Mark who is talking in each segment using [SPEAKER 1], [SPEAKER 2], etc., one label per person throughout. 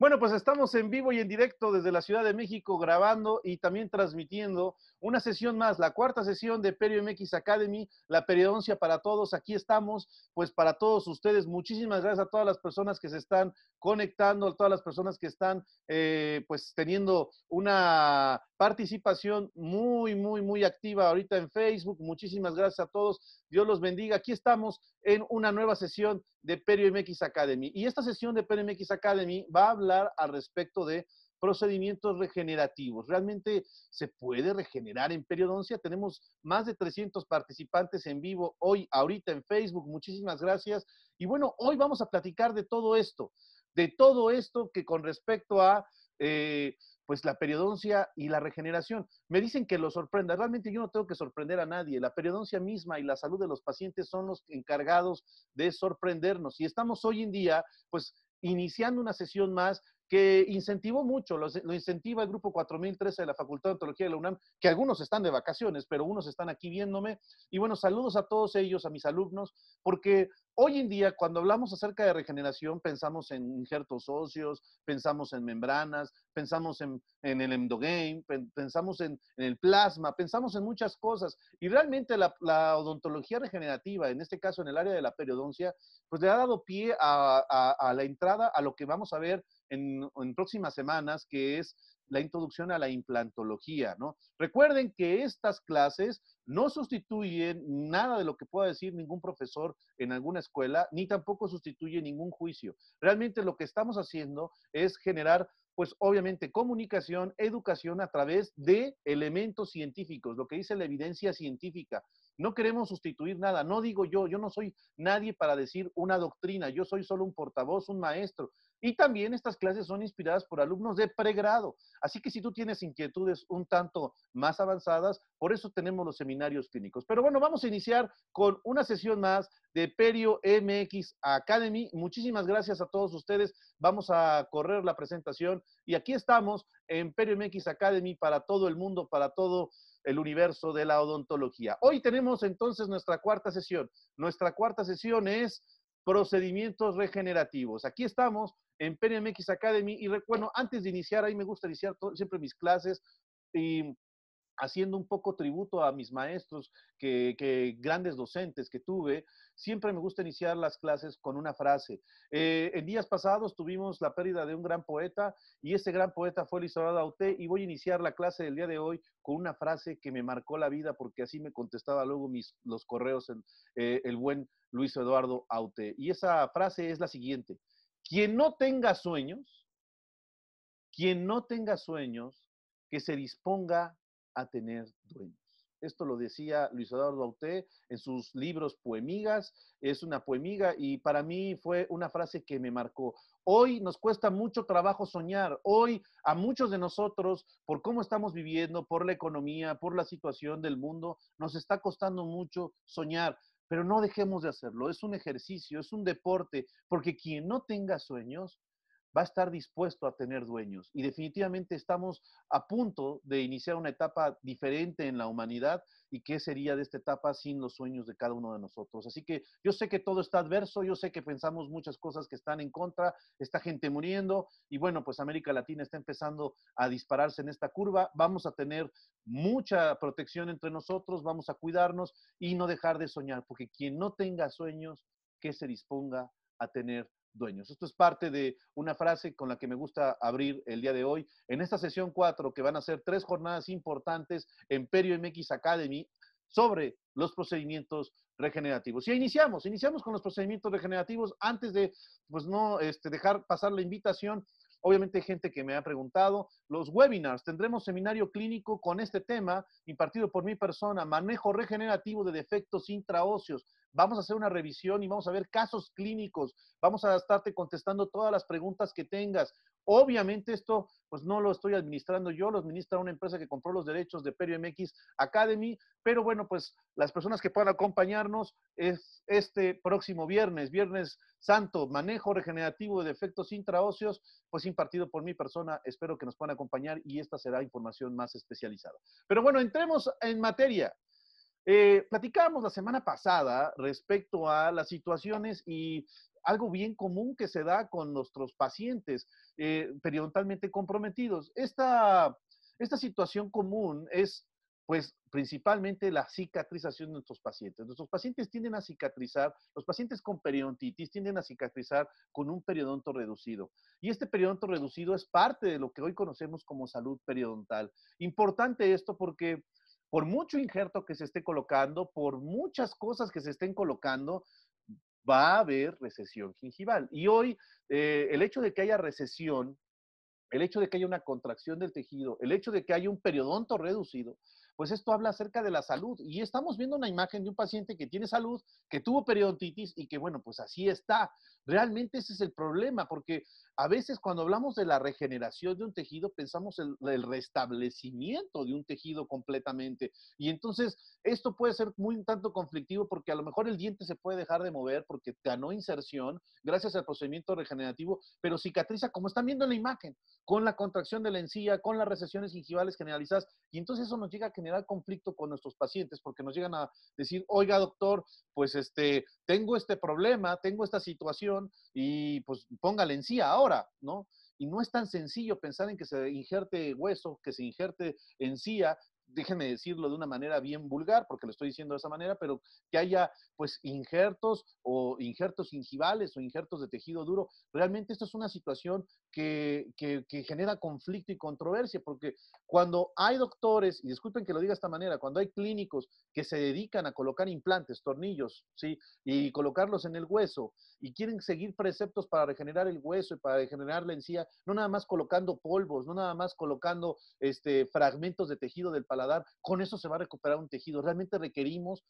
[SPEAKER 1] Bueno, pues estamos en vivo y en directo desde la Ciudad de México grabando y también transmitiendo una sesión más, la cuarta sesión de Perio MX Academy, la periodoncia para todos. Aquí estamos, pues para todos ustedes. Muchísimas gracias a todas las personas que se están conectando, a todas las personas que están, eh, pues teniendo una participación muy, muy, muy activa ahorita en Facebook. Muchísimas gracias a todos. Dios los bendiga. Aquí estamos en una nueva sesión de Perio Academy. Y esta sesión de Perio Academy va a hablar al respecto de procedimientos regenerativos. ¿Realmente se puede regenerar en periodoncia? Tenemos más de 300 participantes en vivo hoy, ahorita en Facebook. Muchísimas gracias. Y bueno, hoy vamos a platicar de todo esto, de todo esto que con respecto a eh, pues la periodoncia y la regeneración. Me dicen que lo sorprenda. Realmente yo no tengo que sorprender a nadie. La periodoncia misma y la salud de los pacientes son los encargados de sorprendernos. Y estamos hoy en día, pues, iniciando una sesión más que incentivó mucho, lo, incentiva el grupo 4013 de la Facultad de Odontología de la UNAM, que algunos están de vacaciones, pero unos están aquí viéndome. Y bueno, saludos a todos ellos, a mis alumnos, porque hoy en día cuando hablamos acerca de regeneración pensamos en injertos óseos, pensamos en membranas, pensamos en, el endogame, pensamos en, el plasma, pensamos en muchas cosas. Y realmente la, odontología regenerativa, en este caso en el área de la periodoncia, pues le ha dado pie a, a la entrada a lo que vamos a ver en, próximas semanas, que es la introducción a la implantología, ¿no? Recuerden que estas clases no sustituyen nada de lo que pueda decir ningún profesor en alguna escuela, ni tampoco sustituyen ningún juicio. Realmente lo que estamos haciendo es generar, pues obviamente, comunicación, educación a través de elementos científicos, lo que dice la evidencia científica. No queremos sustituir nada, no digo yo, yo no soy nadie para decir una doctrina, yo soy solo un portavoz, un maestro. Y también estas clases son inspiradas por alumnos de pregrado. Así que si tú tienes inquietudes un tanto más avanzadas, por eso tenemos los seminarios clínicos. Pero bueno, vamos a iniciar con una sesión más de Perio MX Academy. Muchísimas gracias a todos ustedes. Vamos a correr la presentación y aquí estamos en Perio MX Academy para todo el mundo, para todo el universo de la odontología. Hoy tenemos entonces nuestra cuarta sesión. Nuestra cuarta sesión es procedimientos regenerativos. Aquí estamos en PNMX Academy y recuerdo, antes de iniciar, ahí me gusta iniciar siempre mis clases y haciendo un poco tributo a mis maestros, que, grandes docentes que tuve, siempre me gusta iniciar las clases con una frase. Eh, en días pasados tuvimos la pérdida de un gran poeta y ese gran poeta fue Eduardo Auté y voy a iniciar la clase del día de hoy con una frase que me marcó la vida porque así me contestaba luego mis, los correos el, eh, el buen Luis Eduardo Aute. Y esa frase es la siguiente. Quien no tenga sueños, quien no tenga sueños, que se disponga tener dueños. Esto lo decía Luis Eduardo Auté en sus libros Poemigas. Es una poemiga y para mí fue una frase que me marcó. Hoy nos cuesta mucho trabajo soñar. Hoy a muchos de nosotros, por cómo estamos viviendo, por la economía, por la situación del mundo, nos está costando mucho soñar. Pero no dejemos de hacerlo. Es un ejercicio, es un deporte, porque quien no tenga sueños va a estar dispuesto a tener dueños. Y definitivamente estamos a punto de iniciar una etapa diferente en la humanidad y qué sería de esta etapa sin los sueños de cada uno de nosotros. Así que yo sé que todo está adverso, yo sé que pensamos muchas cosas que están en contra, está gente muriendo y bueno, pues América Latina está empezando a dispararse en esta curva. Vamos a tener mucha protección entre nosotros, vamos a cuidarnos y no dejar de soñar, porque quien no tenga sueños, que se disponga a tener esto es parte de una frase con la que me gusta abrir el día de hoy. En esta sesión 4, que van a ser tres jornadas importantes en Perio MX Academy sobre los procedimientos regenerativos. Y iniciamos, iniciamos con los procedimientos regenerativos antes de, pues no, este, dejar pasar la invitación. Obviamente hay gente que me ha preguntado, los webinars, tendremos seminario clínico con este tema impartido por mi persona, manejo regenerativo de defectos intraóseos vamos a hacer una revisión y vamos a ver casos clínicos, vamos a estarte contestando todas las preguntas que tengas. Obviamente esto pues no lo estoy administrando yo, lo administra una empresa que compró los derechos de Perio MX Academy, pero bueno, pues las personas que puedan acompañarnos es este próximo viernes, viernes santo, manejo regenerativo de defectos intraóseos, pues impartido por mi persona, espero que nos puedan acompañar y esta será información más especializada. Pero bueno, entremos en materia. Eh, platicábamos la semana pasada respecto a las situaciones y algo bien común que se da con nuestros pacientes eh, periodontalmente comprometidos. Esta, esta situación común es pues principalmente la cicatrización de nuestros pacientes. Nuestros pacientes tienden a cicatrizar, los pacientes con periodontitis tienden a cicatrizar con un periodonto reducido. Y este periodonto reducido es parte de lo que hoy conocemos como salud periodontal. Importante esto porque por mucho injerto que se esté colocando, por muchas cosas que se estén colocando, va a haber recesión gingival. Y hoy, eh, el hecho de que haya recesión, el hecho de que haya una contracción del tejido, el hecho de que haya un periodonto reducido, pues esto habla acerca de la salud. Y estamos viendo una imagen de un paciente que tiene salud, que tuvo periodontitis y que, bueno, pues así está. Realmente ese es el problema, porque a veces cuando hablamos de la regeneración de un tejido, pensamos en el restablecimiento de un tejido completamente. Y entonces esto puede ser muy un tanto conflictivo porque a lo mejor el diente se puede dejar de mover porque ganó inserción gracias al procedimiento regenerativo, pero cicatriza, como están viendo en la imagen, con la contracción de la encía, con las recesiones gingivales generalizadas. Y entonces eso nos llega a conflicto con nuestros pacientes porque nos llegan a decir, oiga doctor, pues este, tengo este problema, tengo esta situación y pues póngale en ahora, ¿no? Y no es tan sencillo pensar en que se injerte hueso, que se injerte encía, déjenme decirlo de una manera bien vulgar, porque lo estoy diciendo de esa manera, pero que haya pues injertos o injertos gingivales o injertos de tejido duro. Realmente esto es una situación que, genera conflicto y controversia, porque cuando hay doctores, y disculpen que lo diga de esta manera, cuando hay clínicos que se dedican a colocar implantes, tornillos, ¿sí? Y colocarlos en el hueso, y quieren seguir preceptos para regenerar el hueso y para regenerar la encía, no nada más colocando polvos, no nada más colocando este, fragmentos de tejido del paladar, dar, con eso se va a recuperar un tejido. Realmente requerimos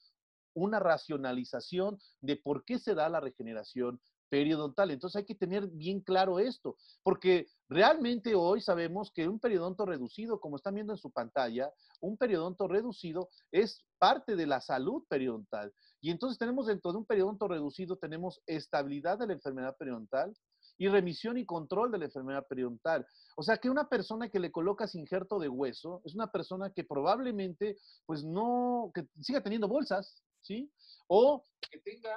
[SPEAKER 1] una racionalización de por qué se da la regeneración periodontal. Entonces hay que tener bien claro esto, porque realmente hoy sabemos que un periodonto reducido, como están viendo en su pantalla, un periodonto reducido es parte de la salud periodontal. Y entonces tenemos dentro de un periodonto reducido, tenemos estabilidad de la enfermedad periodontal, y remisión y control de la enfermedad periodontal. O sea que una persona que le colocas injerto de hueso es una persona que probablemente pues no, que siga teniendo bolsas, ¿sí? O que tenga,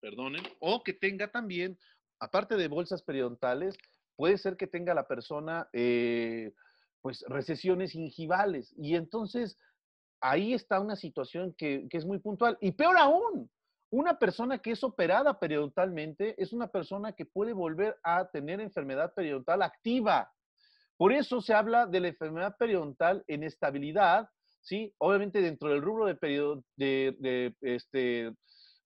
[SPEAKER 1] perdonen, o que tenga también, aparte de bolsas periodontales, puede ser que tenga la persona eh, pues recesiones gingivales y entonces ahí está una situación que, que es muy puntual y peor aún una persona que es operada periodontalmente es una persona que puede volver a tener enfermedad periodontal activa. Por eso se habla de la enfermedad periodontal en estabilidad, ¿sí? Obviamente dentro del rubro de, periodo de, este,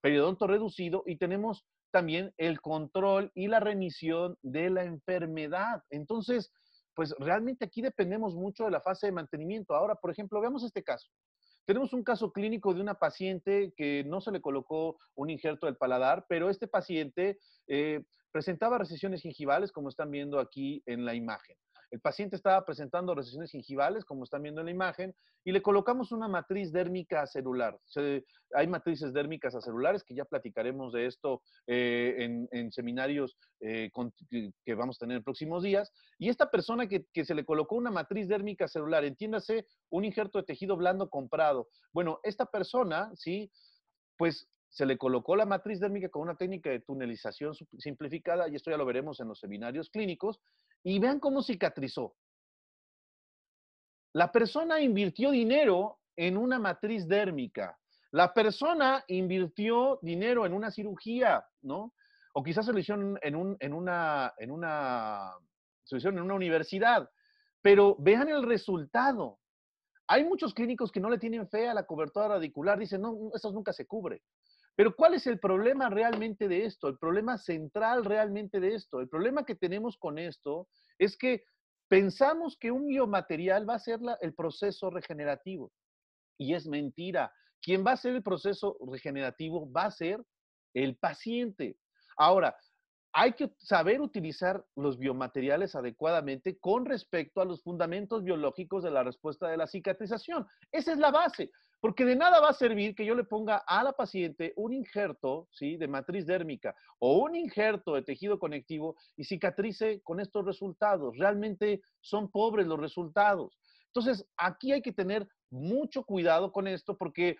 [SPEAKER 1] periodonto reducido y tenemos también el control y la remisión de la enfermedad. Entonces, pues realmente aquí dependemos mucho de la fase de mantenimiento. Ahora, por ejemplo, veamos este caso. Tenemos un caso clínico de una paciente que no se le colocó un injerto del paladar, pero este paciente eh, presentaba recesiones gingivales, como están viendo aquí en la imagen. El paciente estaba presentando recesiones gingivales, como están viendo en la imagen, y le colocamos una matriz dérmica celular. hay matrices dérmicas celulares, que ya platicaremos de esto eh, en, seminarios eh, que vamos a tener en próximos días. Y esta persona que, que se le colocó una matriz dérmica celular, entiéndase, un injerto de tejido blando comprado. Bueno, esta persona, ¿sí? Pues se le colocó la matriz dérmica con una técnica de tunelización simplificada, y esto ya lo veremos en los seminarios clínicos, y vean cómo cicatrizó. La persona invirtió dinero en una matriz dérmica. La persona invirtió dinero en una cirugía, ¿no? O quizás se lo hicieron en, una, en, en una universidad. Pero vean el resultado. Hay muchos clínicos que no le tienen fe a la cobertura radicular, dicen, no, eso nunca se cubre. Pero ¿cuál es el problema realmente de esto? El problema central realmente de esto. El problema que tenemos con esto es que pensamos que un biomaterial va a ser el proceso regenerativo. Y es mentira. Quien va a ser el proceso regenerativo va a ser el paciente. Ahora, hay que saber utilizar los biomateriales adecuadamente con respecto a los fundamentos biológicos de la respuesta de la cicatrización. Esa es la base. Porque de nada va a servir que yo le ponga a la paciente un injerto ¿sí? de matriz dérmica o un injerto de tejido conectivo y cicatrice con estos resultados. Realmente son pobres los resultados. Entonces, aquí hay que tener mucho cuidado con esto porque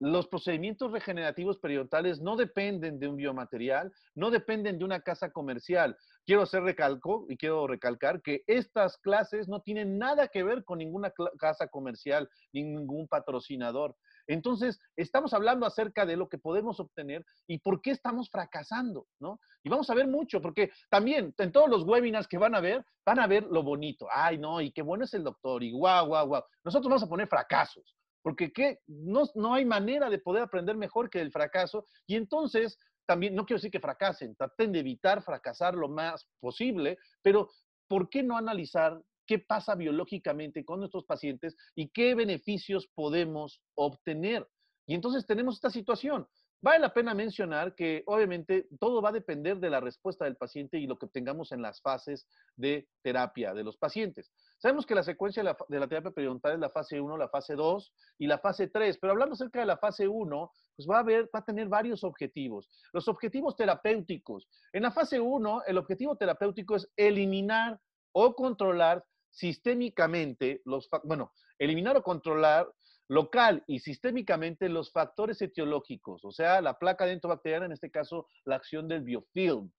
[SPEAKER 1] los procedimientos regenerativos periodontales no dependen de un biomaterial, no dependen de una casa comercial quiero hacer recalco y quiero recalcar que estas clases no tienen nada que ver con ninguna casa comercial, ni ningún patrocinador. Entonces, estamos hablando acerca de lo que podemos obtener y por qué estamos fracasando, ¿no? Y vamos a ver mucho, porque también en todos los webinars que van a ver, van a ver lo bonito. Ay, no, y qué bueno es el doctor, y guau, guau, guau. Nosotros vamos a poner fracasos, porque ¿qué? No, no hay manera de poder aprender mejor que el fracaso. Y entonces, también, no quiero decir que fracasen, traten de evitar fracasar lo más posible, pero ¿por qué no analizar qué pasa biológicamente con nuestros pacientes y qué beneficios podemos obtener? Y entonces tenemos esta situación. Vale la pena mencionar que obviamente todo va a depender de la respuesta del paciente y lo que obtengamos en las fases de terapia de los pacientes. Sabemos que la secuencia de la, terapia periodontal es la fase 1, la fase 2 y la fase 3, pero hablando acerca de la fase 1, pues va a, tener varios objetivos. Los objetivos terapéuticos. En la fase 1, el objetivo terapéutico es eliminar o controlar sistémicamente los, bueno, eliminar o controlar local y sistémicamente los factores etiológicos, o sea, la placa dentobacteriana, en este caso, la acción del biofilm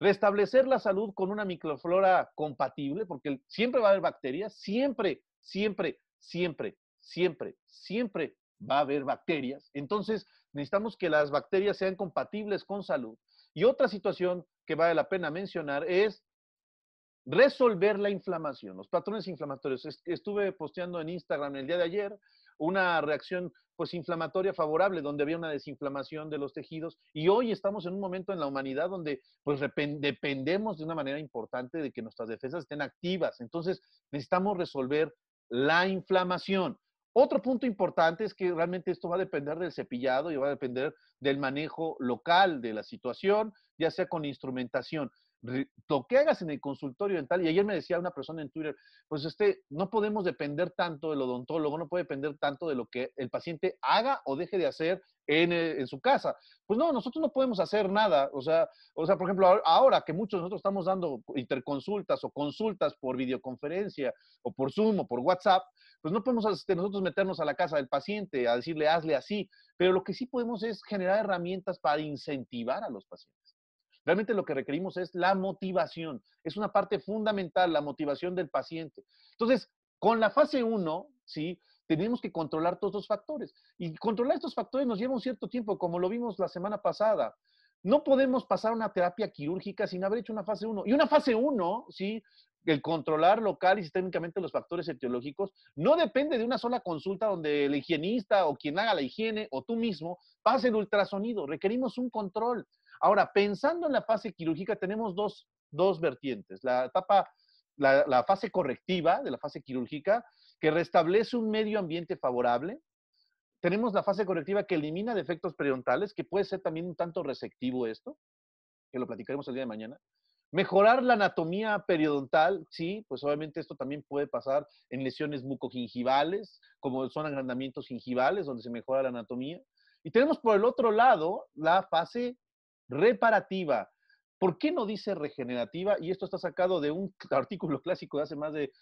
[SPEAKER 1] restablecer la salud con una microflora compatible, porque siempre va a haber bacterias, siempre, siempre, siempre, siempre, siempre va a haber bacterias. Entonces, necesitamos que las bacterias sean compatibles con salud. Y otra situación que vale la pena mencionar es resolver la inflamación, los patrones inflamatorios. Estuve posteando en Instagram el día de ayer una reacción pues inflamatoria favorable, donde había una desinflamación de los tejidos. Y hoy estamos en un momento en la humanidad donde pues, dependemos de una manera importante de que nuestras defensas estén activas. Entonces necesitamos resolver la inflamación. Otro punto importante es que realmente esto va a depender del cepillado y va a depender del manejo local de la situación, ya sea con instrumentación lo que hagas en el consultorio dental, y ayer me decía una persona en Twitter, pues este, no podemos depender tanto del odontólogo, no puede depender tanto de lo que el paciente haga o deje de hacer en, eh, su casa. Pues no, nosotros no podemos hacer nada. O sea, o sea, por ejemplo, ahora que muchos de nosotros estamos dando interconsultas o consultas por videoconferencia o por Zoom o por WhatsApp, pues no podemos este, nosotros meternos a la casa del paciente a decirle, hazle así. Pero lo que sí podemos es generar herramientas para incentivar a los pacientes. Realmente lo que requerimos es la motivación. Es una parte fundamental, la motivación del paciente. Entonces, con la fase 1, ¿sí? Tenemos que controlar todos los factores. Y controlar estos factores nos lleva un cierto tiempo, como lo vimos la semana pasada. No podemos pasar una terapia quirúrgica sin haber hecho una fase 1. Y una fase 1, ¿sí? el controlar local y sistémicamente los factores etiológicos no depende de una sola consulta donde el higienista o quien haga la higiene o tú mismo pase el ultrasonido. Requerimos un control. Ahora, pensando en la fase quirúrgica, tenemos dos, vertientes. La etapa, la, fase correctiva de la fase quirúrgica, que restablece un medio ambiente favorable, tenemos la fase correctiva que elimina defectos periodontales, que puede ser también un tanto receptivo esto, que lo platicaremos el día de mañana. Mejorar la anatomía periodontal, sí, pues obviamente esto también puede pasar en lesiones mucogingivales, como son agrandamientos gingivales, donde se mejora la anatomía. Y tenemos por el otro lado la fase reparativa. ¿Por qué no dice regenerativa? Y esto está sacado de un artículo clásico de hace más de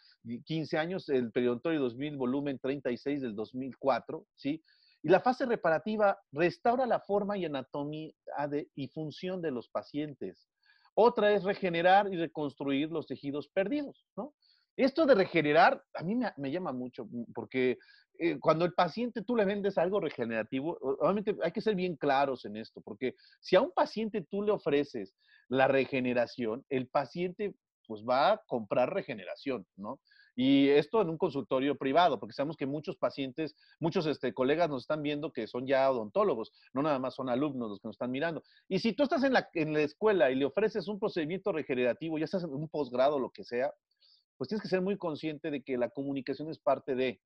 [SPEAKER 1] 15 años, el Periodontorio 2000, volumen 36 del 2004, ¿sí? Y la fase reparativa restaura la forma y anatomía y función de los pacientes. Otra es regenerar y reconstruir los tejidos perdidos, ¿no? Esto de regenerar, a mí me, llama mucho, mm, porque eh, cuando el paciente tú le vendes algo regenerativo, obviamente hay que ser bien claros en esto, porque si a un paciente tú le ofreces la regeneración, el paciente pues va a comprar regeneración, ¿no? Y esto en un consultorio privado, porque sabemos que muchos pacientes, muchos este, colegas nos están viendo que son ya odontólogos, no nada más son alumnos los que nos están mirando. Y si tú estás en la, en la escuela y le ofreces un procedimiento regenerativo, ya estás en un posgrado, lo que sea, pues tienes que ser muy consciente de que la comunicación es parte de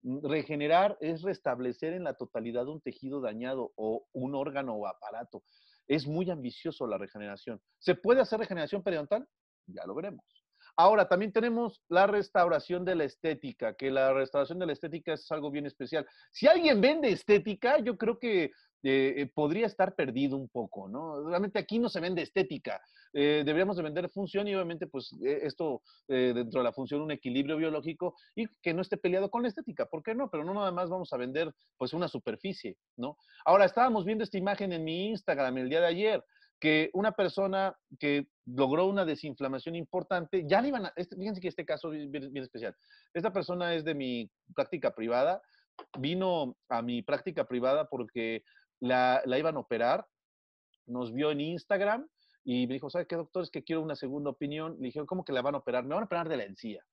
[SPEAKER 1] mm, regenerar, es restablecer en la totalidad un tejido dañado o un órgano o aparato. Es muy ambicioso la regeneración. ¿Se puede hacer regeneración periodontal? Ya lo veremos. Ahora, también tenemos la restauración de la estética, que la restauración de la estética es algo bien especial. Si alguien vende estética, yo creo que eh, eh, podría estar perdido un poco, ¿no? Realmente aquí no se vende estética, eh, deberíamos vender función y obviamente pues esto dentro de la función un equilibrio biológico y que no esté peleado con la estética, ¿por qué no? Pero no nada más vamos a vender pues una superficie, ¿no? Ahora estábamos viendo esta imagen en mi Instagram el día de ayer, que una persona que logró una desinflamación importante, ya le iban a, este, fíjense que este caso es bien, especial. Esta persona es de mi práctica privada, vino a mi práctica privada porque la, iban a operar, nos vio en Instagram y me dijo, ¿sabe qué, doctor? Es que quiero una segunda opinión. Le dije, ¿cómo que la van a operar? Me van a operar de la encía.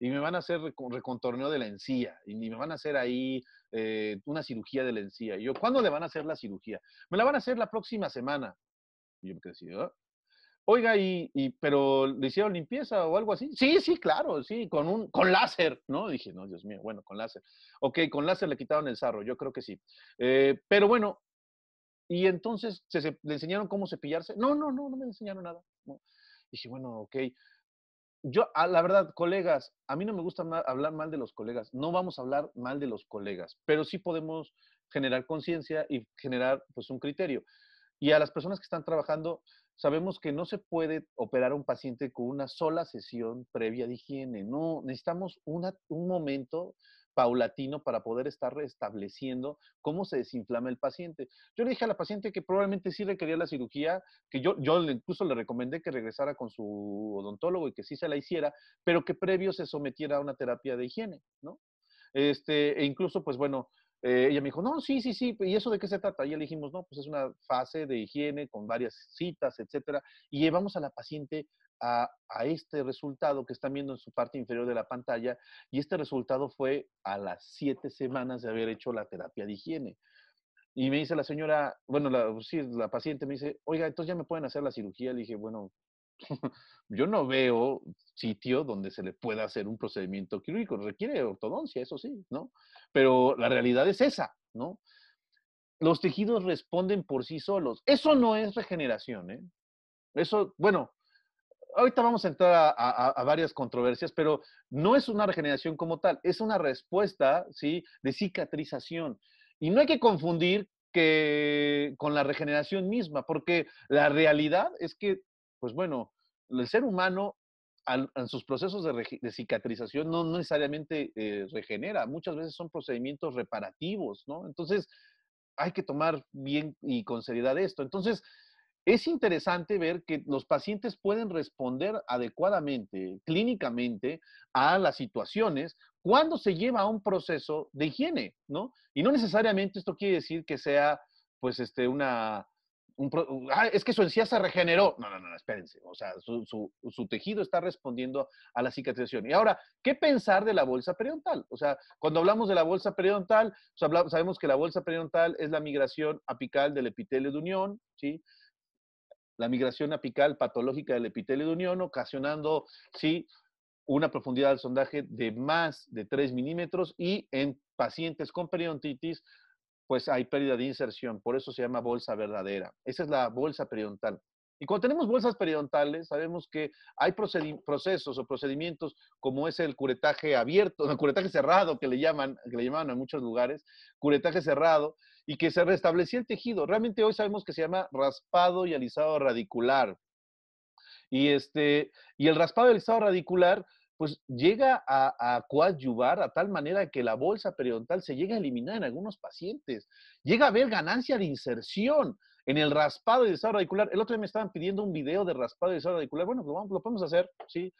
[SPEAKER 1] Y me van a hacer recontorneo de la encía. Y me van a hacer ahí eh, una cirugía de la encía. Y yo, ¿cuándo le van a hacer la cirugía? Me la van a hacer la próxima semana yo me quedé así, ah". oiga, y, y, pero le hicieron limpieza o algo así. Sí, sí, claro, sí, con un, con láser, ¿no? Dije, no, Dios mío, bueno, con láser. Ok, con láser le quitaron el sarro, yo creo que sí. Eh, pero bueno, y entonces ¿se, le enseñaron cómo cepillarse. No, no, no, no me enseñaron nada. Dije, bueno, ok. Yo, a, ah, la verdad, colegas, a mí no me gusta hablar mal de los colegas. No vamos a hablar mal de los colegas, pero sí podemos generar conciencia y generar pues un criterio. Y a las personas que están trabajando, sabemos que no se puede operar a un paciente con una sola sesión previa de higiene. No, necesitamos una, un momento paulatino para poder estar restableciendo cómo se desinflama el paciente. Yo le dije a la paciente que probablemente sí requería la cirugía, que yo, yo incluso le recomendé que regresara con su odontólogo y que sí se la hiciera, pero que previo se sometiera a una terapia de higiene, ¿no? Este, e incluso, pues bueno, eh, ella me dijo, no, sí, sí, sí, ¿y eso de qué se trata? Y le dijimos, no, pues es una fase de higiene con varias citas, etcétera, y llevamos a la paciente a, este resultado que están viendo en su parte inferior de la pantalla, y este resultado fue a las siete semanas de haber hecho la terapia de higiene. Y me dice la señora, bueno, la, sí, la paciente me dice, oiga, entonces ya me pueden hacer la cirugía. Le dije, bueno, yo no veo sitio donde se le pueda hacer un procedimiento quirúrgico. Requiere ortodoncia, eso sí, ¿no? Pero la realidad es esa, ¿no? Los tejidos responden por sí solos. Eso no es regeneración, ¿eh? Eso, bueno, ahorita vamos a entrar a, a, varias controversias, pero no es una regeneración como tal, es una respuesta, ¿sí? De cicatrización. Y no hay que confundir que con la regeneración misma, porque la realidad es que pues bueno, el ser humano en sus procesos de, cicatrización no, necesariamente eh, regenera, muchas veces son procedimientos reparativos, ¿no? Entonces, hay que tomar bien y con seriedad esto. Entonces, es interesante ver que los pacientes pueden responder adecuadamente, clínicamente, a las situaciones cuando se lleva a un proceso de higiene, ¿no? Y no necesariamente esto quiere decir que sea, pues, este, una, ah, es que su encía se regeneró. No, no, no, espérense. O sea, su, tejido está respondiendo a la cicatrización. Y ahora, ¿qué pensar de la bolsa periodontal? O sea, cuando hablamos de la bolsa periodontal, pues, sabemos que la bolsa periodontal es la migración apical del epitelio de unión, ¿sí? La migración apical patológica del epitelio de unión, ocasionando, ¿sí? Una profundidad del sondaje de más de 3 milímetros y en pacientes con periodontitis pues hay pérdida de inserción. Por eso se llama bolsa verdadera. Esa es la bolsa periodontal. Y cuando tenemos bolsas periodontales, sabemos que hay procesos o procedimientos como es el curetaje abierto, el curetaje cerrado que le llaman, que le llaman en muchos lugares, curetaje cerrado, y que se restablecía el tejido. Realmente hoy sabemos que se llama raspado y alisado radicular. Y, este, y el raspado y alisado radicular pues llega a, coadyuvar a tal manera que la bolsa periodontal se llega a eliminar en algunos pacientes. Llega a haber ganancia de inserción en el raspado y desarrollo radicular. El otro día me estaban pidiendo un video de raspado y desarrollo radicular. Bueno, lo, pues, vamos, lo podemos hacer, sí.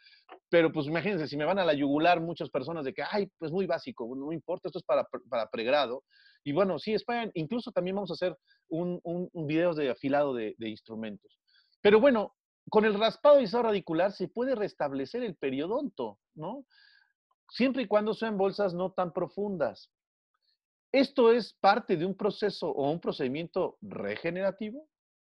[SPEAKER 1] Pero pues imagínense, si me van a la yugular muchas personas de que, ay, pues muy básico, no importa, esto es para, para pregrado. Y bueno, sí, España, incluso también vamos a hacer un, video de afilado de instrumentos. Pero bueno, con el raspado alisado radicular se puede restablecer el periodonto, ¿no? Siempre y cuando sean bolsas no tan profundas. ¿Esto es parte de un proceso o un procedimiento regenerativo?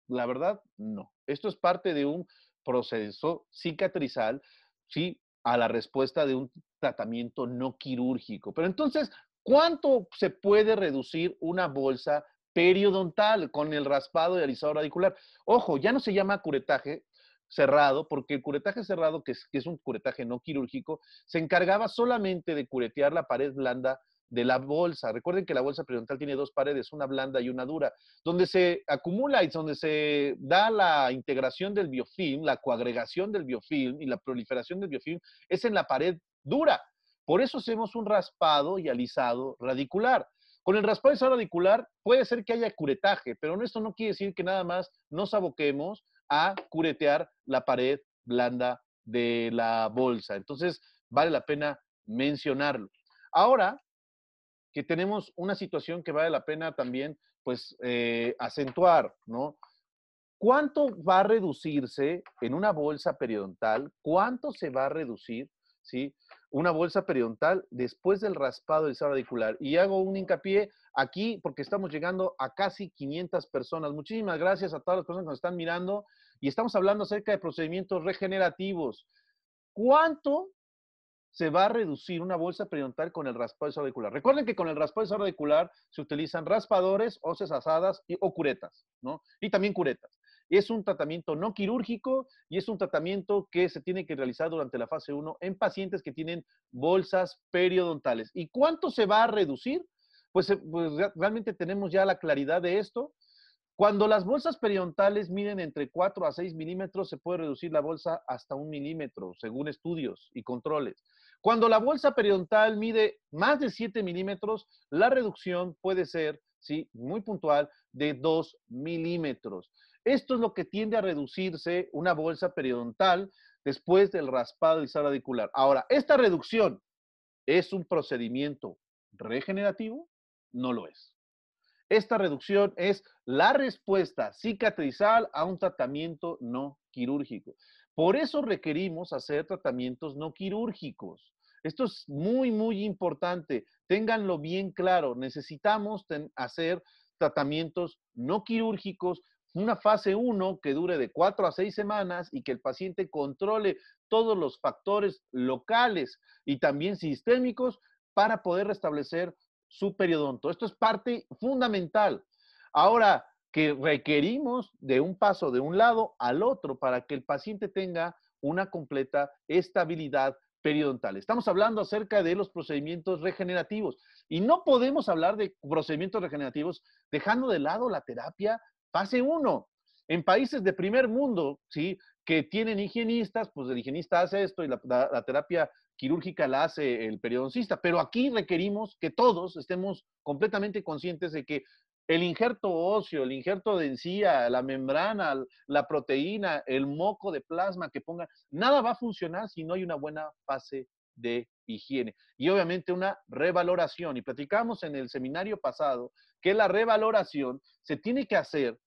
[SPEAKER 1] La verdad, no. Esto es parte de un proceso cicatrizal, sí, a la respuesta de un tratamiento no quirúrgico. Pero entonces, ¿cuánto se puede reducir una bolsa periodontal con el raspado y alisado radicular? Ojo, ya no se llama curetaje, cerrado, porque el curetaje cerrado, que es, un curetaje no quirúrgico, se encargaba solamente de curetear la pared blanda de la bolsa. Recuerden que la bolsa periodontal tiene dos paredes, una blanda y una dura, donde se acumula y donde se da la integración del biofilm, la coagregación del biofilm y la proliferación del biofilm es en la pared dura. Por eso hacemos un raspado y alisado radicular. Con el raspado y alisado radicular puede ser que haya curetaje, pero esto no quiere decir que nada más nos aboquemos a curetear la pared blanda de la bolsa. Entonces, vale la pena mencionarlo. Ahora que tenemos una situación que vale la pena también, pues, eh, acentuar, ¿no? ¿Cuánto va a reducirse en una bolsa periodontal? ¿Cuánto se va a reducir, sí? Una bolsa periodontal después del raspado del saradicular? radicular. Y hago un hincapié aquí porque estamos llegando a casi 500 personas. Muchísimas gracias a todas las personas que nos están mirando y estamos hablando acerca de procedimientos regenerativos. ¿Cuánto se va a reducir una bolsa periodontal con el raspado de Recuerden que con el raspado auricular se utilizan raspadores, hoces asadas y, o curetas, ¿no? Y también curetas. Es un tratamiento no quirúrgico y es un tratamiento que se tiene que realizar durante la fase 1 en pacientes que tienen bolsas periodontales. ¿Y cuánto se va a reducir? pues, eh, pues realmente tenemos ya la claridad de esto cuando las bolsas periodontales miden entre 4 a 6 milímetros, se puede reducir la bolsa hasta un milímetro, según estudios y controles. Cuando la bolsa periodontal mide más de 7 milímetros, la reducción puede ser, sí, muy puntual, de 2 milímetros. Esto es lo que tiende a reducirse una bolsa periodontal después del raspado y sal radicular. Ahora, ¿esta reducción es un procedimiento regenerativo? No lo es. Esta reducción es la respuesta cicatrizal a un tratamiento no quirúrgico. Por eso requerimos hacer tratamientos no quirúrgicos. Esto es muy, muy importante. Ténganlo bien claro. Necesitamos hacer tratamientos no quirúrgicos, una fase 1 que dure de 4 a 6 semanas y que el paciente controle todos los factores locales y también sistémicos para poder restablecer su Esto es parte fundamental. Ahora, que requerimos de un paso de un lado al otro para que el paciente tenga una completa estabilidad periodontal. Estamos hablando acerca de los procedimientos regenerativos y no podemos hablar de procedimientos regenerativos dejando de lado la terapia fase 1. En países de primer mundo, ¿sí? que tienen higienistas, pues el higienista hace esto y la, terapia quirúrgica la hace el periodoncista, pero aquí requerimos que todos estemos completamente conscientes de que el injerto óseo, el injerto de encía, la membrana, la proteína, el moco de plasma que pongan, nada va a funcionar si no hay una buena fase de higiene. Y obviamente una revaloración. Y platicamos en el seminario pasado que la revaloración se tiene que hacer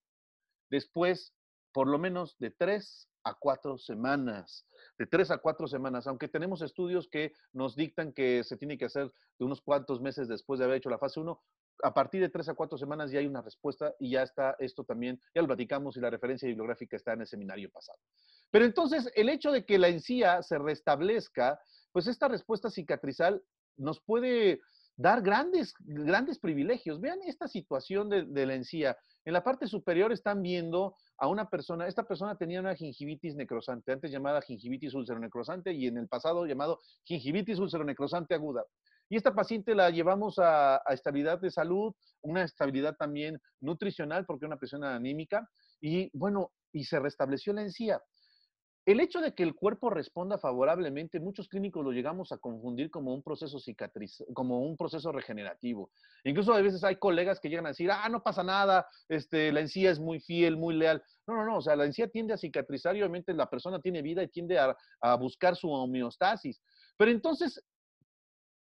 [SPEAKER 1] después por lo menos de tres a cuatro semanas, de tres a cuatro semanas, aunque tenemos estudios que nos dictan que se tiene que hacer de unos cuantos meses después de haber hecho la fase 1, a partir de tres a cuatro semanas ya hay una respuesta y ya está esto también, ya lo platicamos y la referencia bibliográfica está en el seminario pasado. Pero entonces, el hecho de que la encía se restablezca, pues esta respuesta cicatrizal nos puede dar grandes, grandes privilegios. Vean esta situación de, la encía. En la parte superior están viendo a una persona, esta persona tenía una gingivitis necrosante, antes llamada gingivitis ulceronecrosante y en el pasado llamado gingivitis ulceronecrosante aguda. Y esta paciente la llevamos a, estabilidad de salud, una estabilidad también nutricional porque una persona anímica y bueno, y se restableció la encía. El hecho de que el cuerpo responda favorablemente, muchos clínicos lo llegamos a confundir como un proceso cicatriz, como un proceso regenerativo. Incluso a veces hay colegas que llegan a decir, ah, no pasa nada, este, la encía es muy fiel, muy leal. No, no, no, o sea, la encía tiende a cicatrizar y obviamente la persona tiene vida y tiende a, a buscar su homeostasis. Pero entonces,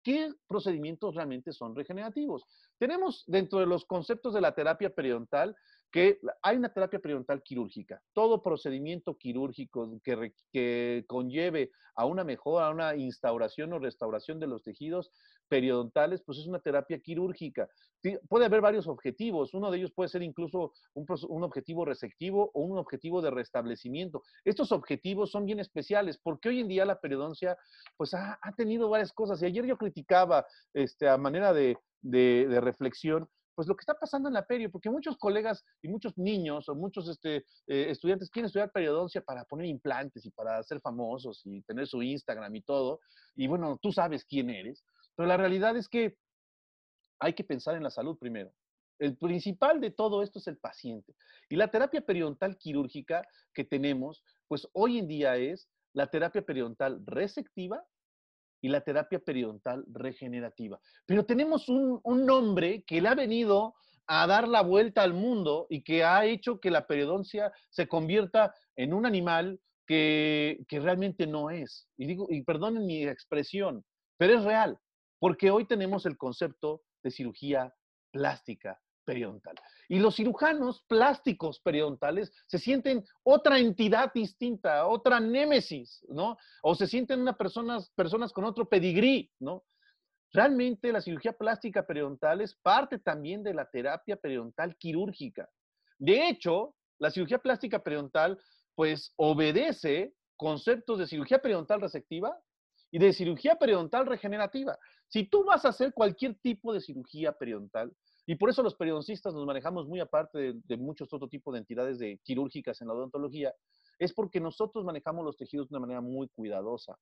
[SPEAKER 1] ¿qué procedimientos realmente son regenerativos? Tenemos dentro de los conceptos de la terapia periodontal que hay una terapia periodontal quirúrgica. Todo procedimiento quirúrgico que, que, conlleve a una mejora, a una instauración o restauración de los tejidos periodontales, pues es una terapia quirúrgica. Puede haber varios objetivos. Uno de ellos puede ser incluso un, objetivo receptivo o un objetivo de restablecimiento. Estos objetivos son bien especiales porque hoy en día la periodoncia pues ha, ha tenido varias cosas. Y ayer yo criticaba este, a manera de, de reflexión pues lo que está pasando en la perio, porque muchos colegas y muchos niños o muchos este, eh, estudiantes quieren estudiar periodoncia para poner implantes y para ser famosos y tener su Instagram y todo. Y bueno, tú sabes quién eres, pero la realidad es que hay que pensar en la salud primero. El principal de todo esto es el paciente. Y la terapia periodontal quirúrgica que tenemos, pues hoy en día es la terapia periodontal receptiva y la terapia periodontal regenerativa. Pero tenemos un, nombre que le ha venido a dar la vuelta al mundo y que ha hecho que la periodoncia se convierta en un animal que, que realmente no es. Y digo, y perdonen mi expresión, pero es real, porque hoy tenemos el concepto de cirugía plástica, periodontal. Y los cirujanos plásticos periodontales se sienten otra entidad distinta, otra némesis, ¿no? O se sienten una personas, personas con otro pedigrí, ¿no? Realmente la cirugía plástica periodontal es parte también de la terapia periodontal quirúrgica. De hecho, la cirugía plástica periodontal pues obedece conceptos de cirugía periodontal receptiva y de cirugía periodontal regenerativa. Si tú vas a hacer cualquier tipo de cirugía periodontal, y por eso los periodoncistas nos manejamos muy aparte de, muchos otro tipo de entidades de, quirúrgicas en la odontología, es porque nosotros manejamos los tejidos de una manera muy cuidadosa.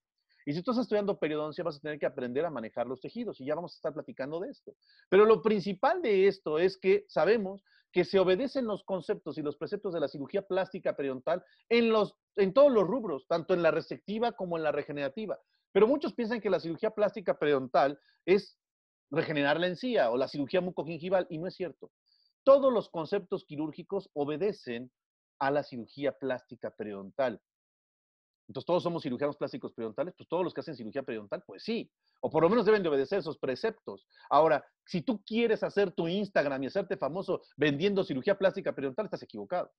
[SPEAKER 1] Y si tú estás estudiando periodoncia, vas a tener que aprender a manejar los tejidos y ya vamos a estar platicando de esto. Pero lo principal de esto es que sabemos que se obedecen los conceptos y los preceptos de la cirugía plástica periodontal en, los, en todos los rubros, tanto en la receptiva como en la regenerativa. Pero muchos piensan que la cirugía plástica periodontal es regenerar la encía ah, o la cirugía mucogingival, y no es cierto. Todos los conceptos quirúrgicos obedecen a la cirugía plástica periodontal. Entonces, todos somos cirujanos plásticos periodontales, pues todos los que hacen cirugía periodontal, pues sí, o por lo menos deben de obedecer esos preceptos. Ahora, si tú quieres hacer tu Instagram y hacerte famoso vendiendo cirugía plástica periodontal, estás equivocado.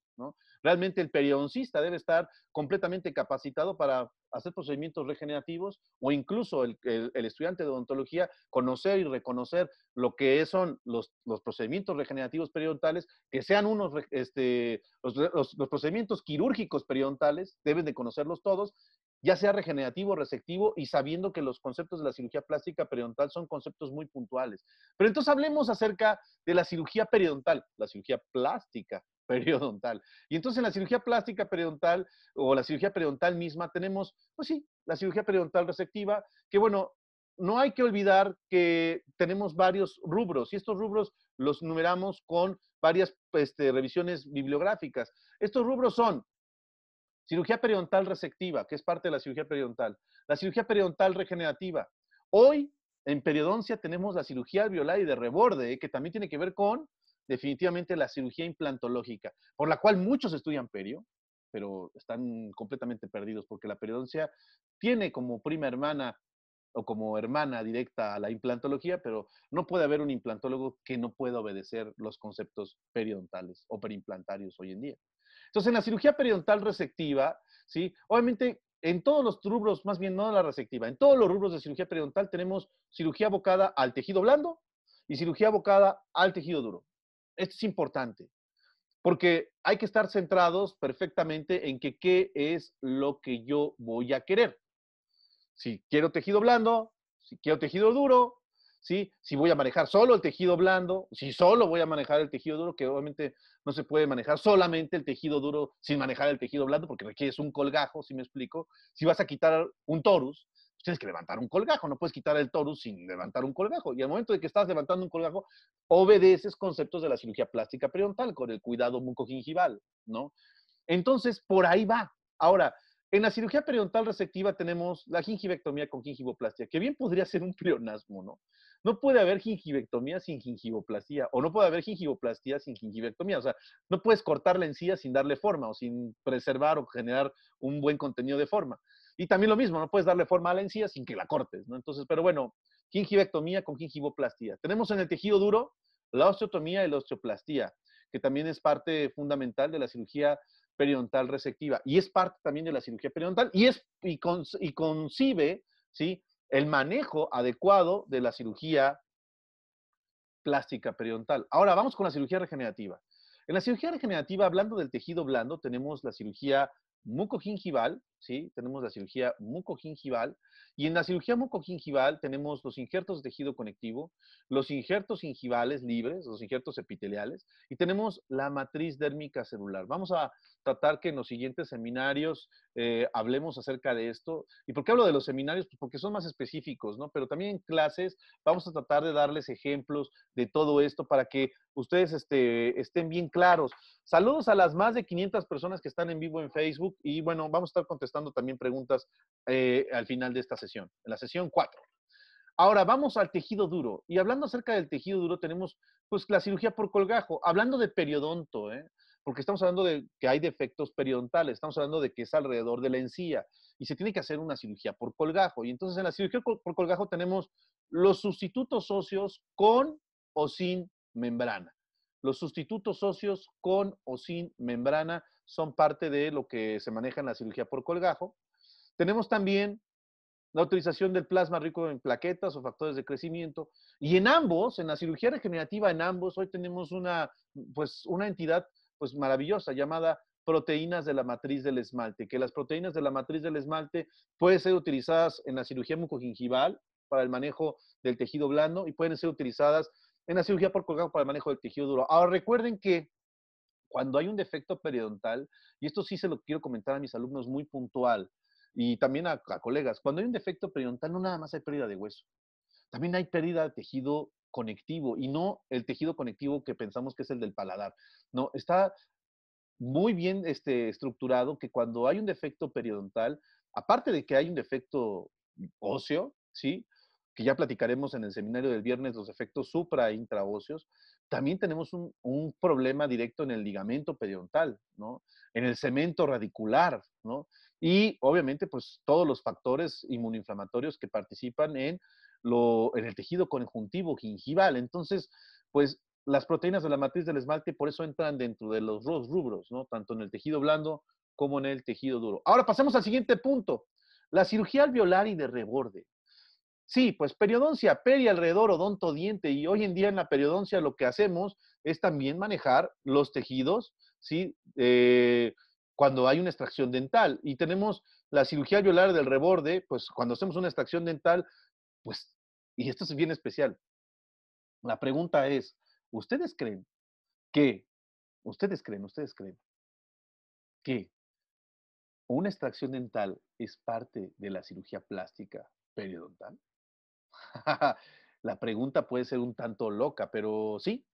[SPEAKER 1] Realmente el periodoncista debe estar completamente capacitado para hacer procedimientos regenerativos o incluso el, estudiante de odontología conocer y reconocer lo que son los, procedimientos regenerativos periodontales, que sean unos, este, los, procedimientos quirúrgicos periodontales, deben de conocerlos todos, ya sea regenerativo, receptivo y sabiendo que los conceptos de la cirugía plástica periodontal son conceptos muy puntuales. Pero entonces hablemos acerca de la cirugía periodontal, la cirugía plástica periodontal. Y entonces en la cirugía plástica periodontal o la cirugía periodontal misma tenemos, pues sí, la cirugía periodontal receptiva, que bueno, no hay que olvidar que tenemos varios rubros y estos rubros los numeramos con varias este, revisiones bibliográficas. Estos rubros son cirugía periodontal resectiva, que es parte de la cirugía periodontal, la cirugía periodontal regenerativa. Hoy en periodoncia tenemos la cirugía alveolar y de reborde, que también tiene que ver con definitivamente la cirugía implantológica, por la cual muchos estudian perio, pero están completamente perdidos porque la periodoncia tiene como prima hermana o como hermana directa a la implantología, pero no puede haber un implantólogo que no pueda obedecer los conceptos periodontales o perimplantarios hoy en día. Entonces, en la cirugía periodontal resectiva, ¿sí? obviamente en todos los rubros, más bien no en la resectiva, en todos los rubros de cirugía periodontal tenemos cirugía abocada al tejido blando y cirugía abocada al tejido duro. Esto es importante, porque hay que estar centrados perfectamente en que qué es lo que yo voy a querer. Si quiero tejido blando, si quiero tejido duro, ¿sí? Si voy a manejar solo el tejido blando, si solo voy a manejar el tejido duro, que obviamente no se puede manejar solamente el tejido duro sin manejar el tejido blando, porque requieres un colgajo, si me explico. Si vas a quitar un torus, tienes que levantar un colgajo, no puedes quitar el torus sin levantar un colgajo. Y al momento de que estás levantando un colgajo, obedeces conceptos de la cirugía plástica periodontal con el cuidado mucogingival, ¿no? Entonces, por ahí va. Ahora, en la cirugía periodontal receptiva tenemos la gingivectomía con gingivoplastia, que bien podría ser un prionasmo, ¿no? No puede haber gingivectomía sin gingivoplastia. o no puede haber gingivoplastia sin gingivectomía. O sea, no puedes cortar la encía sin darle forma o sin preservar o generar un buen contenido de forma. Y también lo mismo, no puedes darle forma a la encía sin que la cortes, ¿no? Entonces, pero bueno, gingivectomía con gingivoplastía. Tenemos en el tejido duro la osteotomía y la osteoplastía, que también es parte fundamental de la cirugía periodontal resectiva y es parte también de la cirugía periodontal y, es, y, concibe el manejo adecuado de la cirugía plástica periodontal. Ahora vamos con la cirugía regenerativa. En la cirugía regenerativa, hablando del tejido blando, tenemos la cirugía mucogingival, ¿sí? Tenemos la cirugía mucogingival y en la cirugía mucogingival tenemos los injertos de tejido conectivo, los injertos gingivales libres, los injertos epiteliales y tenemos la matriz dérmica celular. Vamos a tratar que en los siguientes seminarios eh, hablemos acerca de esto. ¿Y por qué hablo de los seminarios? Pues porque son más específicos, ¿no? Pero también en clases vamos a tratar de darles ejemplos de todo esto para que ustedes este, estén bien claros. Saludos a las más de 500 personas que están en vivo en Facebook y bueno, vamos a estar contestando estando también preguntas eh, al final de esta sesión, en la sesión 4. Ahora vamos al tejido duro. Y hablando acerca del tejido duro, tenemos pues la cirugía por colgajo. Hablando de periodonto, ¿eh? porque estamos hablando de que hay defectos periodontales, estamos hablando de que es alrededor de la encía y se tiene que hacer una cirugía por colgajo. Y entonces en la cirugía por colgajo tenemos los sustitutos óseos con o sin membrana. Los sustitutos óseos con o sin membrana son parte de lo que se maneja en la cirugía por colgajo. Tenemos también la utilización del plasma rico en plaquetas o factores de crecimiento. Y en ambos, en la cirugía regenerativa, en ambos, hoy tenemos una, pues, una entidad pues, maravillosa llamada proteínas de la matriz del esmalte, que las proteínas de la matriz del esmalte pueden ser utilizadas en la cirugía mucogingival para el manejo del tejido blando y pueden ser utilizadas en la cirugía por colgajo para el manejo del tejido duro. Ahora recuerden que cuando hay un defecto periodontal, y esto sí se lo quiero comentar a mis alumnos muy puntual y también a, colegas, cuando hay un defecto periodontal no nada más hay pérdida de hueso, también hay pérdida de tejido conectivo y no el tejido conectivo que pensamos que es el del paladar. No, está muy bien este, estructurado que cuando hay un defecto periodontal, aparte de que hay un defecto óseo, ¿sí? ya platicaremos en el seminario del viernes, los efectos supra e también tenemos un, problema directo en el ligamento periodontal, En el cemento radicular, Y obviamente, pues todos los factores inmunoinflamatorios que participan en, en el tejido conjuntivo gingival. Entonces, pues las proteínas de la matriz del esmalte por eso entran dentro de los dos rubros, ¿no? Tanto en el tejido blando como en el tejido duro. Ahora pasemos al siguiente punto. La cirugía alveolar y de reborde. Sí, pues periodoncia, peri alrededor, odonto, diente. Y hoy en día en la periodoncia lo que hacemos es también manejar los tejidos, ¿sí? Eh, cuando hay una extracción dental. Y tenemos la cirugía violar del reborde, pues cuando hacemos una extracción dental, pues, y esto es bien especial. La pregunta es, ¿ustedes creen que, ustedes creen, ustedes creen que una extracción dental es parte de la cirugía plástica periodontal? la pregunta puede ser un tanto loca, pero sí,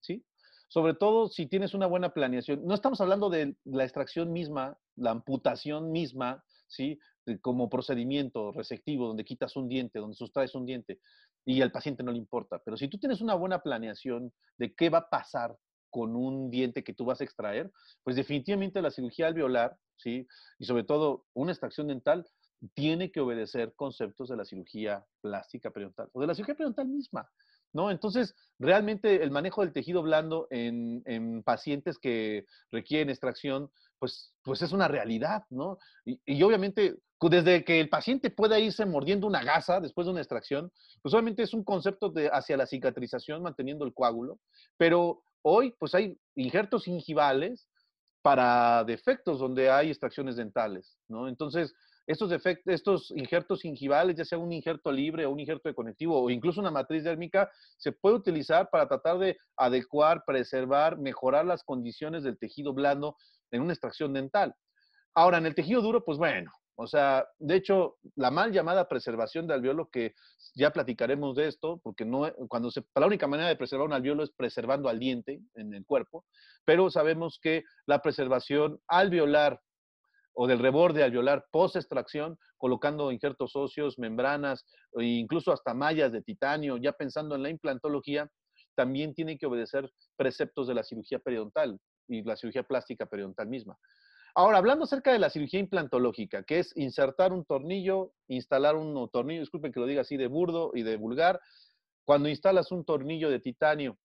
[SPEAKER 1] sí. Sobre todo si tienes una buena planeación. No estamos hablando de la extracción misma, la amputación misma, ¿sí? Como procedimiento receptivo, donde quitas un diente, donde sustraes un diente, y al paciente no le importa. Pero si tú tienes una buena planeación de qué va a pasar con un diente que tú vas a extraer, pues definitivamente la cirugía alveolar, ¿sí? Y sobre todo una extracción dental tiene que obedecer conceptos de la cirugía plástica periodontal o de la cirugía periodontal misma. ¿No? Entonces, realmente el manejo del tejido blando en, pacientes que requieren extracción, pues, pues es una realidad, ¿no? Y, obviamente, desde que el paciente pueda irse mordiendo una gasa después de una extracción, pues obviamente es un concepto de, hacia la cicatrización, manteniendo el coágulo, pero hoy, pues hay injertos gingivales para defectos donde hay extracciones dentales, ¿no? Entonces, estos, estos injertos gingivales, ya sea un injerto libre o un injerto de conectivo o incluso una matriz dérmica, se puede utilizar para tratar de adecuar, preservar, mejorar las condiciones del tejido blando en una extracción dental. Ahora, en el tejido duro, pues bueno, o sea, de hecho, la mal llamada preservación de alveolo, que ya platicaremos de esto, porque no, cuando se, la única manera de preservar un alveolo es preservando al diente en el cuerpo, pero sabemos que la preservación alveolar o del reborde al violar post-extracción, colocando injertos óseos, membranas, e incluso hasta mallas de titanio, ya pensando en la implantología, también tiene que obedecer preceptos de la cirugía periodontal y la cirugía plástica periodontal misma. Ahora, hablando acerca de la cirugía implantológica, que es insertar un tornillo, instalar un tornillo, disculpen que lo diga así de burdo y de vulgar, cuando instalas un tornillo de titanio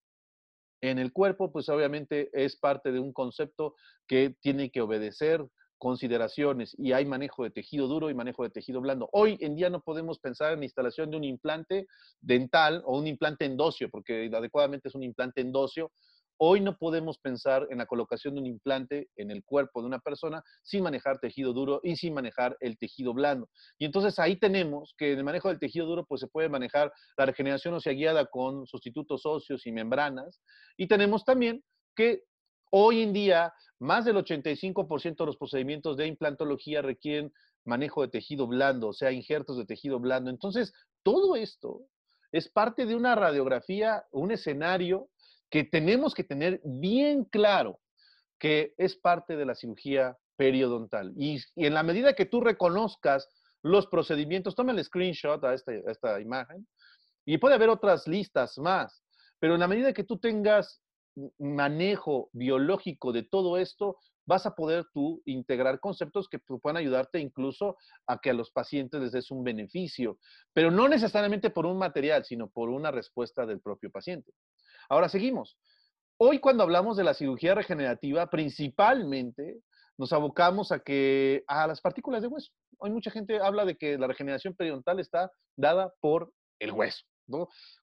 [SPEAKER 1] en el cuerpo, pues obviamente es parte de un concepto que tiene que obedecer consideraciones y hay manejo de tejido duro y manejo de tejido blando. Hoy en día no podemos pensar en la instalación de un implante dental o un implante endóseo, porque adecuadamente es un implante endóseo. Hoy no podemos pensar en la colocación de un implante en el cuerpo de una persona sin manejar tejido duro y sin manejar el tejido blando. Y entonces ahí tenemos que en el manejo del tejido duro pues se puede manejar la regeneración ósea guiada con sustitutos óseos y membranas y tenemos también que Hoy en día, más del 85% de los procedimientos de implantología requieren manejo de tejido blando, o sea, injertos de tejido blando. Entonces, todo esto es parte de una radiografía, un escenario que tenemos que tener bien claro que es parte de la cirugía periodontal. Y, en la medida que tú reconozcas los procedimientos, toma el screenshot a esta, a esta imagen y puede haber otras listas más, pero en la medida que tú tengas manejo biológico de todo esto, vas a poder tú integrar conceptos que puedan ayudarte incluso a que a los pacientes les des un beneficio, pero no necesariamente por un material, sino por una respuesta del propio paciente. Ahora seguimos. Hoy cuando hablamos de la cirugía regenerativa, principalmente nos abocamos a que a las partículas de hueso. Hoy mucha gente habla de que la regeneración periodontal está dada por el hueso.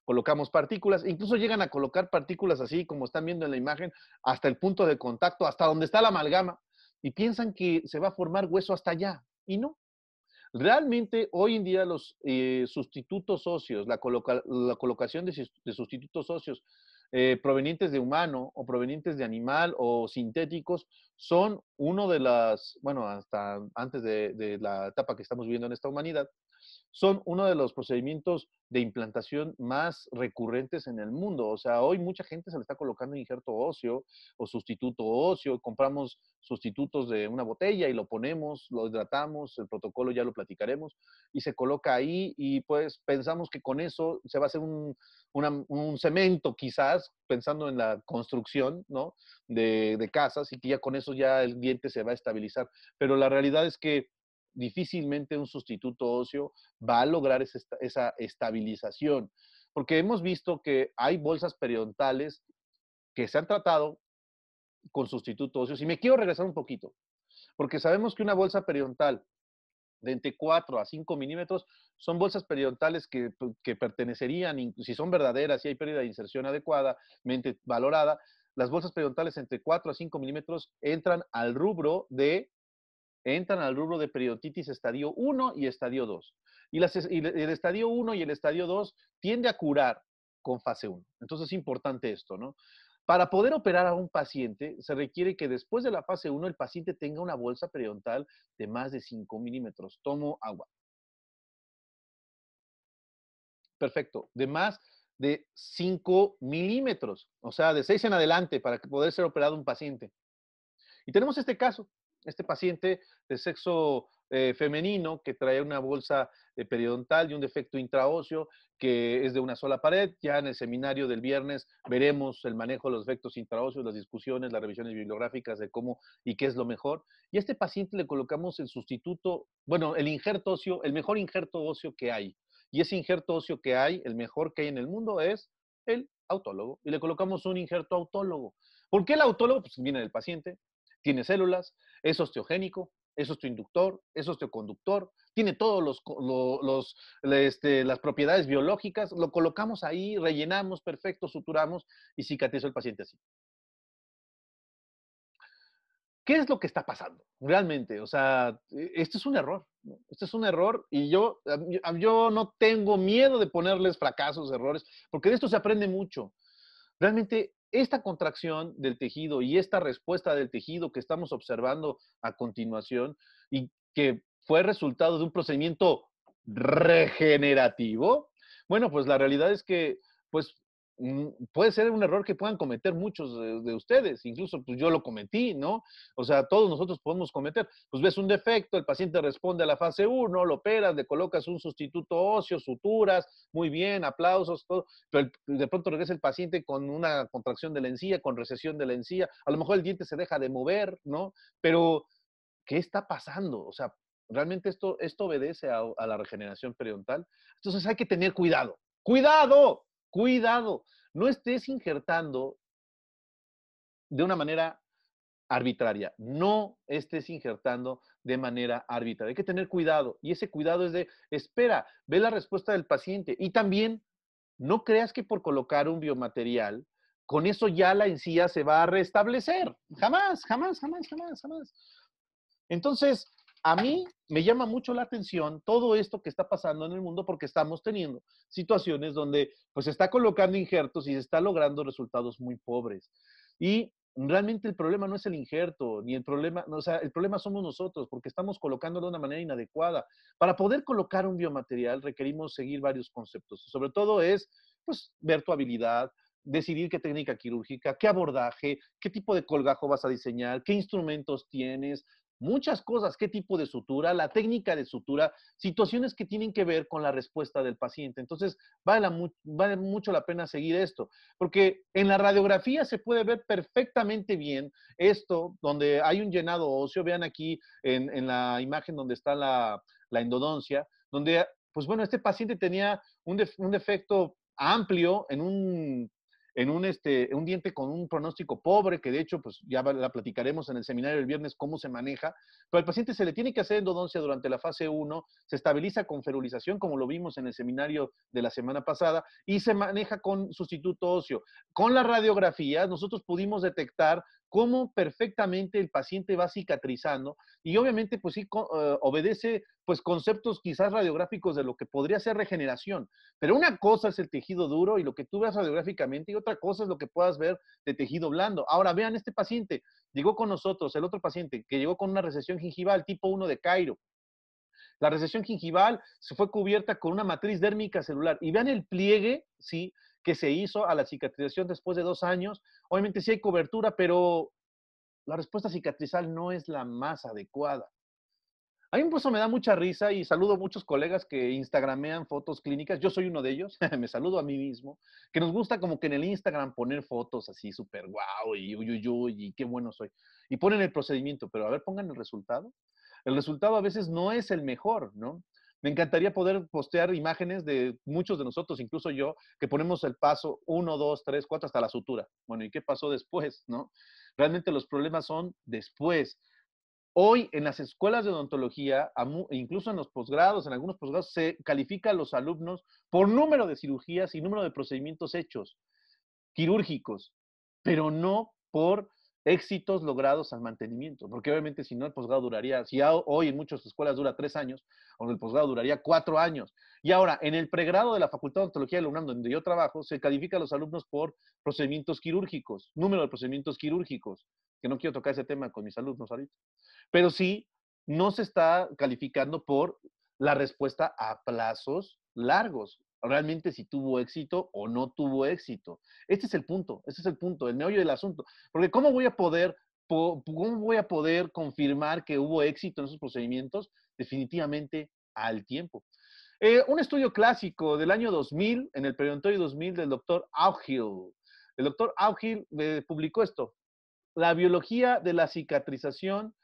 [SPEAKER 1] Colocamos partículas, incluso llegan a colocar partículas así, como están viendo en la imagen, hasta el punto de contacto, hasta donde está la amalgama, y piensan que se va a formar hueso hasta allá, y no. Realmente hoy en día los eh, sustitutos óseos, la, colocación de, sustitutos óseos eh, provenientes de humano o provenientes de animal o sintéticos son uno de las, bueno, hasta antes de, de la etapa que estamos viviendo en esta humanidad, son uno de los procedimientos de implantación más recurrentes en el mundo. O sea, hoy mucha gente se le está colocando injerto óseo o sustituto óseo. Compramos sustitutos de una botella y lo ponemos, lo hidratamos, el protocolo ya lo platicaremos, y se coloca ahí y pues pensamos que con eso se va a hacer un, cemento quizás, pensando en la construcción de, de casas y que ya con eso ya el diente se va a estabilizar. Pero la realidad es que difícilmente un sustituto óseo va a lograr esa, estabilización. Porque hemos visto que hay bolsas periodontales que se han tratado con sustituto óseo, Y me quiero regresar un poquito, porque sabemos que una bolsa periodontal de entre 4 a 5 milímetros son bolsas periodontales que, pues, que pertenecerían, si son verdaderas, si hay pérdida de inserción adecuadamente valorada, las bolsas periodontales entre 4 a 5 milímetros entran al rubro de entran al rubro de periodontitis estadio 1 y estadio 2. Y, el estadio 1 y el estadio 2 tiende a curar con fase 1. Entonces es importante esto, ¿no? Para poder operar a un paciente, se requiere que después de la fase 1 el paciente tenga una bolsa periodontal de más de 5 milímetros. Tomo agua. Perfecto. De más de 5 milímetros, o sea, de 6 en adelante para poder ser operado un paciente. Y tenemos este caso. Este paciente de sexo eh, femenino que trae una bolsa eh, periodontal y un defecto intraóseo que es de una sola pared. Ya en el seminario del viernes veremos el manejo de los defectos intraóseos, las discusiones, las revisiones bibliográficas de cómo y qué es lo mejor. Y a este paciente le colocamos el sustituto, bueno, el injerto óseo, el mejor injerto óseo que hay. Y ese injerto óseo que hay, el mejor que hay en el mundo, es el autólogo. Y le colocamos un injerto autólogo. ¿Por qué el autólogo? Pues viene del paciente, tiene células, es osteogénico, es osteoinductor, es osteoconductor, tiene todas este, las propiedades biológicas, lo colocamos ahí, rellenamos, perfecto, suturamos y cicatrizó el paciente así. ¿Qué es lo que está pasando realmente? O sea, e, esto es un error. Este es un error y yo, yo no tengo miedo de ponerles fracasos, errores, porque de esto se aprende mucho. Realmente esta contracción del tejido y esta respuesta del tejido que estamos observando a continuación y que fue resultado de un procedimiento regenerativo, bueno, pues la realidad es que pues puede ser un error que puedan cometer muchos de, ustedes, incluso pues, yo lo cometí, ¿no? O sea, todos nosotros podemos cometer. Pues ves un defecto, el paciente responde a la fase 1, lo operas, le colocas un sustituto óseo, suturas, muy bien, aplausos, todo, pero de pronto regresa el paciente con una contracción de la encía, con recesión de la encía, a lo mejor el diente se deja de mover, ¿no? Pero, ¿qué está pasando? O sea, realmente esto, esto obedece a, a la regeneración periodontal. Entonces hay que tener cuidado, cuidado, Cuidado, no estés injertando de una manera arbitraria. No estés injertando de manera arbitraria. Hay que tener cuidado. Y ese cuidado es de, espera, ve la respuesta del paciente. Y también, no creas que por colocar un biomaterial, con eso ya la encía se va a restablecer. Jamás, jamás, jamás, jamás, jamás. Entonces, a mí me llama mucho la atención todo esto que está pasando en el mundo porque estamos teniendo situaciones donde pues se está colocando injertos y se está logrando resultados muy pobres. Y realmente el problema no es el injerto, ni el problema, no, o sea, el problema somos nosotros, porque estamos colocándolo de una manera inadecuada. Para poder colocar un biomaterial requerimos seguir varios conceptos, sobre todo es, pues, ver tu habilidad, decidir qué técnica quirúrgica, qué abordaje, qué tipo de colgajo vas a diseñar, qué instrumentos tienes, muchas cosas, qué tipo de sutura, la técnica de sutura, situaciones que tienen que ver con la respuesta del paciente. Entonces, vale, vale, mucho la pena seguir esto, porque en la radiografía se puede ver perfectamente bien esto, donde hay un llenado óseo, vean aquí en, la imagen donde está la, endodoncia, donde, pues bueno, este paciente tenía un, un defecto amplio en un en un, este, un diente con un pronóstico pobre, que de hecho, pues ya la platicaremos en el seminario el viernes cómo se maneja, pero al paciente se le tiene que hacer endodoncia durante la fase 1, se estabiliza con ferulización, como lo vimos en el seminario de la semana pasada, y se maneja con sustituto óseo. Con la radiografía, nosotros pudimos detectar cómo perfectamente el paciente va cicatrizando y obviamente pues sí eh, obedece pues conceptos quizás radiográficos de lo que podría ser regeneración, pero una cosa es el tejido duro y lo que tú veas radiográficamente y otra cosa es lo que puedas ver de tejido blando. Ahora vean este paciente, llegó con nosotros, el otro paciente que llegó con una recesión gingival tipo 1 de Cairo. La recesión gingival se fue cubierta con una matriz dérmica celular y vean el pliegue, sí, que se hizo a la cicatrización después de dos años. Obviamente sí hay cobertura, pero la respuesta cicatrizal no es la más adecuada. A mí incluso me da mucha risa y saludo a muchos colegas que instagramean fotos clínicas. Yo soy uno de ellos, me saludo a mí mismo, que nos gusta como que en el Instagram poner fotos así súper guau wow, y uyuyuy y qué bueno soy. Y ponen el procedimiento, pero a ver, pongan el resultado. El resultado a veces no es el mejor, ¿no? Me encantaría poder postear imágenes de muchos de nosotros, incluso yo, que ponemos el paso 1, 2, 3, 4 hasta la sutura. Bueno, ¿y qué pasó después? ¿No? Realmente los problemas son después. Hoy en las escuelas de odontología, incluso en los posgrados, en algunos posgrados, se califica a los alumnos por número de cirugías y número de procedimientos hechos, quirúrgicos, pero no por éxitos logrados al mantenimiento, porque obviamente si no el posgrado duraría, si hoy en muchas escuelas dura tres años, o el posgrado duraría cuatro años. Y ahora, en el pregrado de la Facultad de Odontología de la donde yo trabajo, se califica a los alumnos por procedimientos quirúrgicos, número de procedimientos quirúrgicos, que no quiero tocar ese tema con mis alumnos ahorita, pero sí, no se está calificando por la respuesta a plazos largos, realmente si tuvo éxito o no tuvo éxito. Este es el punto, este es el punto, el meollo del asunto. Porque ¿cómo voy a poder, voy a poder confirmar que hubo éxito en esos procedimientos? Definitivamente al tiempo. Eh, un estudio clásico del año 2000, en el de 2000, del doctor Auhill. El doctor Auhill eh, publicó esto, la biología de la cicatrización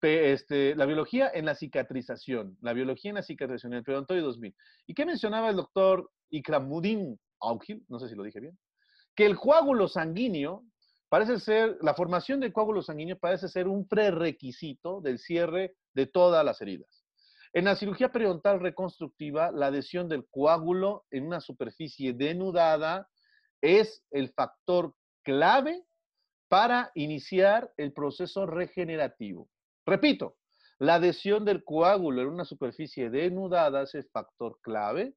[SPEAKER 1] este, la biología en la cicatrización, la biología en la cicatrización, el periodontoide 2000. ¿Y qué mencionaba el doctor Ikramudin Augil? No sé si lo dije bien. Que el coágulo sanguíneo parece ser, la formación del coágulo sanguíneo parece ser un prerequisito del cierre de todas las heridas. En la cirugía periodontal reconstructiva, la adhesión del coágulo en una superficie denudada es el factor clave para iniciar el proceso regenerativo. Repito, la adhesión del coágulo en una superficie denudada es factor clave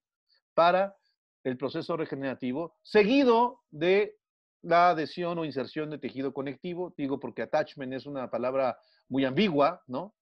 [SPEAKER 1] para el proceso regenerativo, seguido de la adhesión o inserción de tejido conectivo, digo porque attachment es una palabra muy ambigua, ¿no?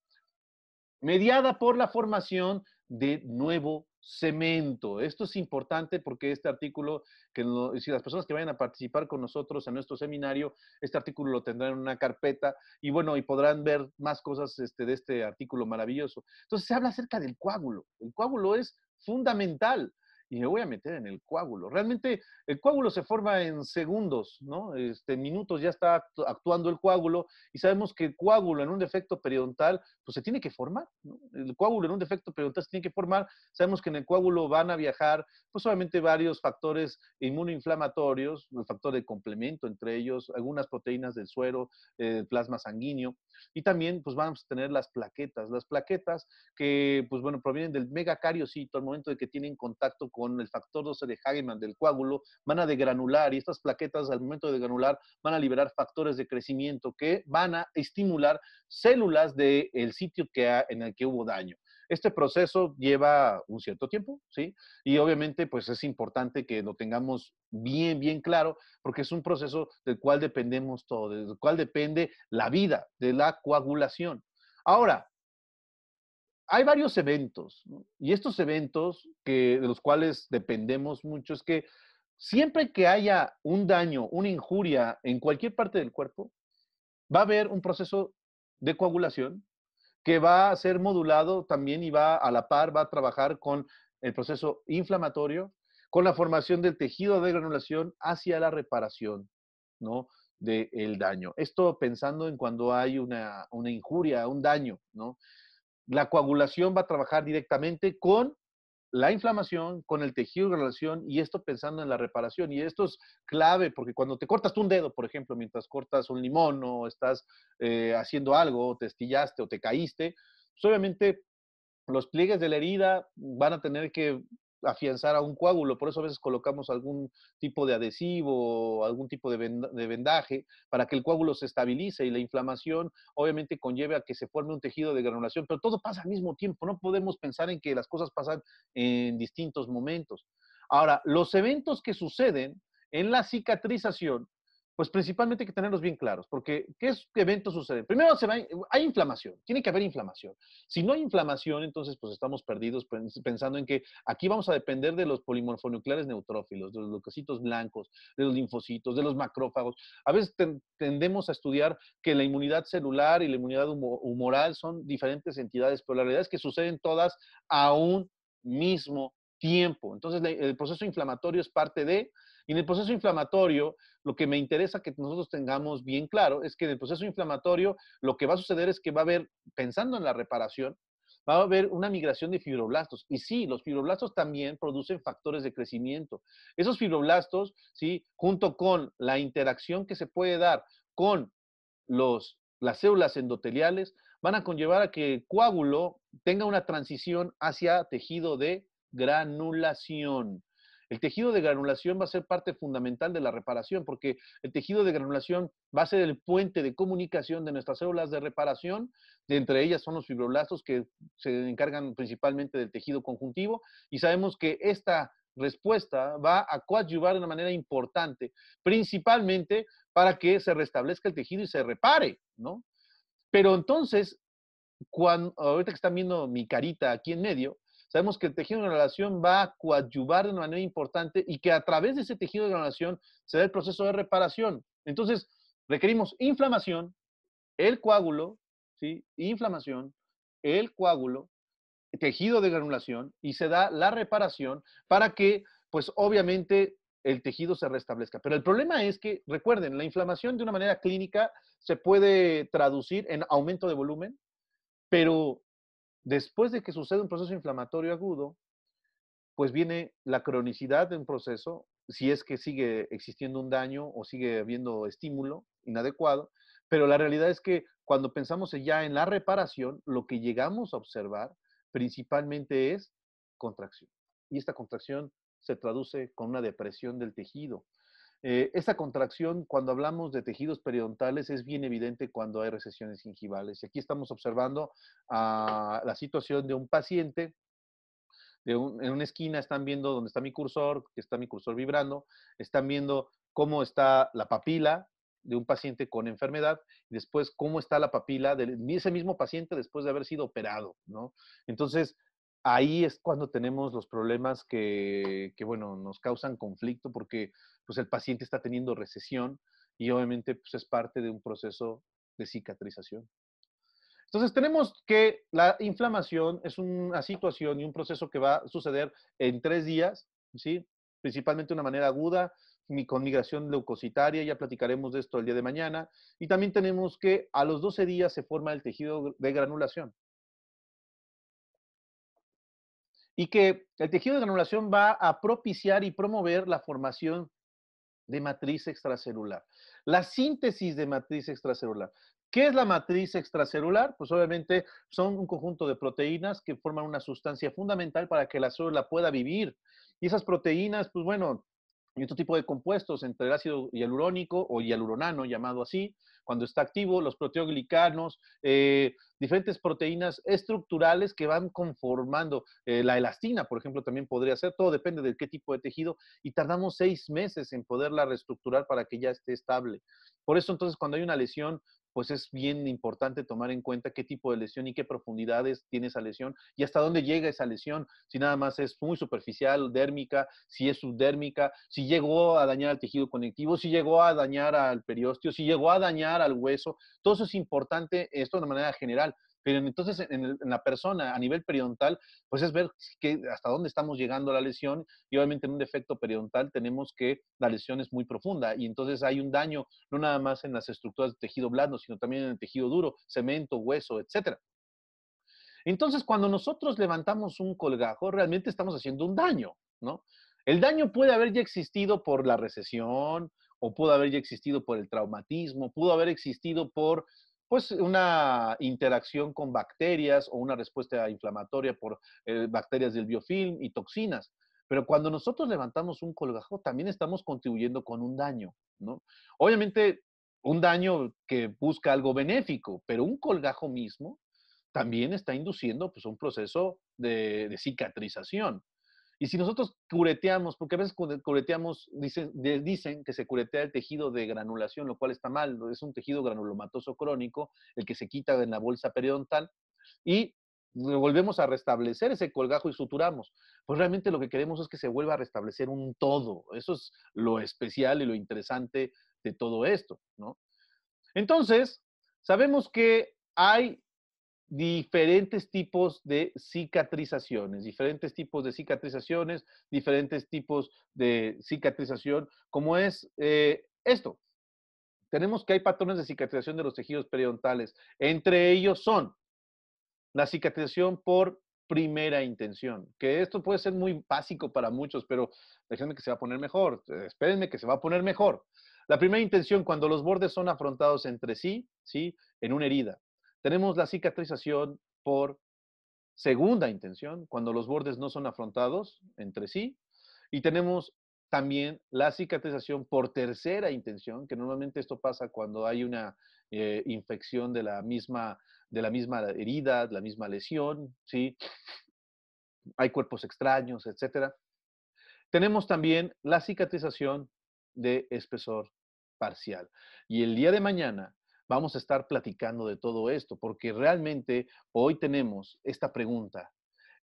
[SPEAKER 1] Mediada por la formación de nuevo cemento. Esto es importante porque este artículo, que si las personas que vayan a participar con nosotros en nuestro seminario, este artículo lo tendrán en una carpeta y bueno, y podrán ver más cosas este, de este artículo maravilloso. Entonces se habla acerca del coágulo. El coágulo es fundamental y me voy a meter en el coágulo. Realmente el coágulo se forma en segundos, ¿no? Este, en minutos ya está actuando el coágulo y sabemos que el coágulo en un defecto periodontal pues se tiene que formar, ¿no? El coágulo en un defecto periodontal se tiene que formar. Sabemos que en el coágulo van a viajar pues obviamente varios factores inmunoinflamatorios, el factor de complemento entre ellos, algunas proteínas del suero, el eh, plasma sanguíneo y también pues vamos a tener las plaquetas, las plaquetas que pues bueno provienen del megacariocito al momento de que tienen contacto con con el factor 12 de Hageman del coágulo, van a degranular y estas plaquetas al momento de granular van a liberar factores de crecimiento que van a estimular células del el sitio que en el que hubo daño. Este proceso lleva un cierto tiempo, ¿sí? Y obviamente, pues es importante que lo tengamos bien, bien claro, porque es un proceso del cual dependemos todos, del cual depende la vida, de la coagulación. Ahora, hay varios eventos, y estos eventos que, de los cuales dependemos mucho es que siempre que haya un daño, una injuria en cualquier parte del cuerpo, va a haber un proceso de coagulación que va a ser modulado también y va a la par, va a trabajar con el proceso inflamatorio, con la formación del tejido de granulación hacia la reparación, ¿no? del daño. Esto pensando en cuando hay una, una injuria, un daño, ¿no? La coagulación va a trabajar directamente con la inflamación, con el tejido de relación y esto pensando en la reparación. Y esto es clave porque cuando te cortas un dedo, por ejemplo, mientras cortas un limón o estás eh, haciendo algo, o te estillaste o te caíste, pues obviamente los pliegues de la herida van a tener que afianzar a un coágulo, por eso a veces colocamos algún tipo de adhesivo o algún tipo de, vendaje para que el coágulo se estabilice y la inflamación obviamente conlleve a que se forme un tejido de granulación, pero todo pasa al mismo tiempo, no podemos pensar en que las cosas pasan en distintos momentos. Ahora, los eventos que suceden en la cicatrización pues principalmente hay que tenerlos bien claros, porque ¿qué eventos suceden? Primero se va, eh, hay inflamación, tiene que haber inflamación. Si no hay inflamación, entonces pues estamos perdidos pensando en que aquí vamos a depender de los polimorfonucleares neutrófilos, de los leucocitos blancos, de los linfocitos, de los macrófagos. A veces tendemos a estudiar que la inmunidad celular y la inmunidad humoral son diferentes entidades, pero la realidad es que suceden todas a un mismo tiempo. Entonces el proceso inflamatorio es parte de y en el proceso inflamatorio, lo que me interesa que nosotros tengamos bien claro es que en el proceso inflamatorio lo que va a suceder es que va a haber, pensando en la reparación, va a haber una migración de fibroblastos. Y sí, los fibroblastos también producen factores de crecimiento. Esos fibroblastos, ¿sí? junto con la interacción que se puede dar con los, las células endoteliales, van a conllevar a que el coágulo tenga una transición hacia tejido de granulación. El tejido de granulación va a ser parte fundamental de la reparación, porque el tejido de granulación va a ser el puente de comunicación de nuestras células de reparación, de entre ellas son los fibroblastos que se encargan principalmente del tejido conjuntivo, y sabemos que esta respuesta va a coadyuvar de una manera importante, principalmente para que se restablezca el tejido y se repare, ¿no? Pero entonces, ahorita que están viendo mi carita aquí en medio, Sabemos que el tejido de granulación va a coadyuvar de una manera importante y que a través de ese tejido de granulación se da el proceso de reparación. Entonces, requerimos inflamación, el coágulo, ¿sí? Inflamación, el coágulo, tejido de granulación y se da la reparación para que, pues obviamente, el tejido se restablezca. Pero el problema es que, recuerden, la inflamación de una manera clínica se puede traducir en aumento de volumen, pero Después de que sucede un proceso inflamatorio agudo, pues viene la cronicidad de un proceso, si es que sigue existiendo un daño o sigue habiendo estímulo inadecuado, pero la realidad es que cuando pensamos ya en la reparación, lo que llegamos a observar principalmente es contracción. Y esta contracción se traduce con una depresión del tejido, eh, esa esta contracción, cuando hablamos de tejidos periodontales, es bien evidente cuando hay recesiones gingivales. Y aquí estamos observando la situación de un paciente. en una esquina están viendo dónde está mi cursor, que está mi cursor vibrando. Están viendo cómo está la papila de un paciente con enfermedad y después cómo está la papila de ese mismo paciente después de haber sido operado, ¿no? Entonces, ahí es cuando tenemos los problemas que, bueno, nos causan conflicto porque pues, el paciente está teniendo recesión y obviamente pues, es parte de un proceso de cicatrización. Entonces tenemos que la inflamación es una situación y un proceso que va a suceder en tres días, ¿sí? principalmente de una manera aguda, con migración leucocitaria, ya platicaremos de esto el día de mañana, y también tenemos que a los 12 días se forma el tejido de granulación. y que el tejido de granulación va a propiciar y promover la formación de matriz extracelular, la síntesis de matriz extracelular. ¿Qué es la matriz extracelular? Pues obviamente son un conjunto de proteínas que forman una sustancia fundamental para que la célula pueda vivir. Y esas proteínas, pues bueno, y otro tipo de compuestos entre el ácido hialurónico o hialuronano, llamado así, cuando está activo, los proteoglicanos, eh, diferentes proteínas estructurales que van conformando eh, la elastina, por ejemplo, también podría ser, todo depende de qué tipo de tejido, y tardamos seis meses en poderla reestructurar para que ya esté estable. Por eso entonces cuando hay una lesión pues es bien importante tomar en cuenta qué tipo de lesión y qué profundidades tiene esa lesión y hasta dónde llega esa lesión. Si nada más es muy superficial, dérmica, si es subdérmica, si llegó a dañar al tejido conectivo, si llegó a dañar al periósteo, si llegó a dañar al hueso. Todo eso es importante, esto de una manera general, pero entonces en, la persona a nivel periodontal, pues es ver que, hasta dónde estamos llegando la lesión y obviamente en un defecto periodontal tenemos que la lesión es muy profunda y entonces hay un daño no nada más en las estructuras de tejido blando, sino también en el tejido duro, cemento, hueso, etc. Entonces, cuando nosotros levantamos un colgajo, realmente estamos haciendo un daño, ¿no? El daño puede haber ya existido por la recesión, o pudo haber ya existido por el traumatismo, pudo haber existido por pues una interacción con bacterias o una respuesta inflamatoria por eh, bacterias del biofilm y toxinas. Pero cuando nosotros levantamos un colgajo, también estamos contribuyendo con un daño, ¿no? Obviamente, un daño que busca algo benéfico, pero un colgajo mismo también está induciendo pues, un proceso de, de cicatrización. Y si nosotros cureteamos, porque a veces cureteamos, dicen, dicen que se curetea el tejido de granulación, lo cual está mal, es un tejido granulomatoso crónico, el que se quita de la bolsa periodontal, y volvemos a restablecer ese colgajo y suturamos. Pues realmente lo que queremos es que se vuelva a restablecer un todo. Eso es lo especial y lo interesante de todo esto, ¿no? Entonces, sabemos que hay diferentes tipos de cicatrizaciones, diferentes tipos de cicatrizaciones, diferentes tipos de cicatrización, como es eh, esto. Tenemos que hay patrones de cicatrización de los tejidos periodontales. Entre ellos son la cicatrización por primera intención, que esto puede ser muy básico para muchos, pero déjenme que se va a poner mejor, eh, espérenme que se va a poner mejor. La primera intención, cuando los bordes son afrontados entre sí, ¿sí? En una herida. Tenemos la cicatrización por segunda intención, cuando los bordes no son afrontados entre sí. Y tenemos también la cicatrización por tercera intención, que normalmente esto pasa cuando hay una eh, infección de la, misma, de la misma herida, la misma lesión, ¿sí? Hay cuerpos extraños, etc. Tenemos también la cicatrización de espesor parcial. Y el día de mañana vamos a estar platicando de todo esto, porque realmente hoy tenemos esta pregunta.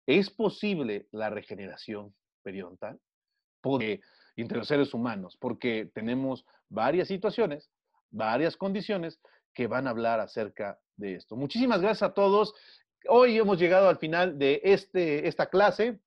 [SPEAKER 1] ¿Es posible la regeneración periodontal? entre los seres humanos, porque tenemos varias situaciones, varias condiciones que van a hablar acerca de esto. Muchísimas gracias a todos. Hoy hemos llegado al final de este, esta clase.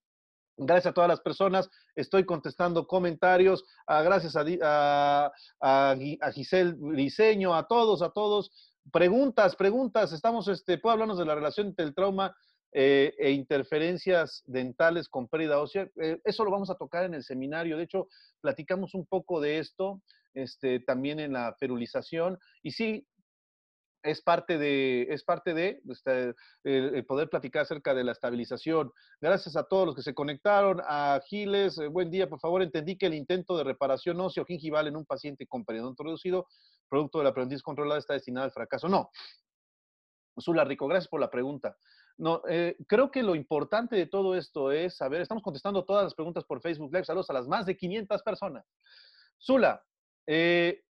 [SPEAKER 1] Gracias a todas las personas. Estoy contestando comentarios. Ah, gracias a, a, a, Giselle a todos, a todos. Preguntas, preguntas. Estamos, este, puedo hablarnos de la relación entre el trauma eh, e interferencias dentales con pérdida ósea. Eh, eso lo vamos a tocar en el seminario. De hecho, platicamos un poco de esto este, también en la ferulización. Y sí, es parte de, es parte de este, el, poder platicar acerca de la estabilización. Gracias a todos los que se conectaron. A Giles, eh, buen día, por favor. Entendí que el intento de reparación óseo gingival en un paciente con periodonto reducido, producto de la aprendiz controlada, está destinado al fracaso. No. Zula Rico, gracias por la pregunta. No, eh, creo que lo importante de todo esto es saber, estamos contestando todas las preguntas por Facebook Live, saludos a las más de 500 personas. Zula, eh,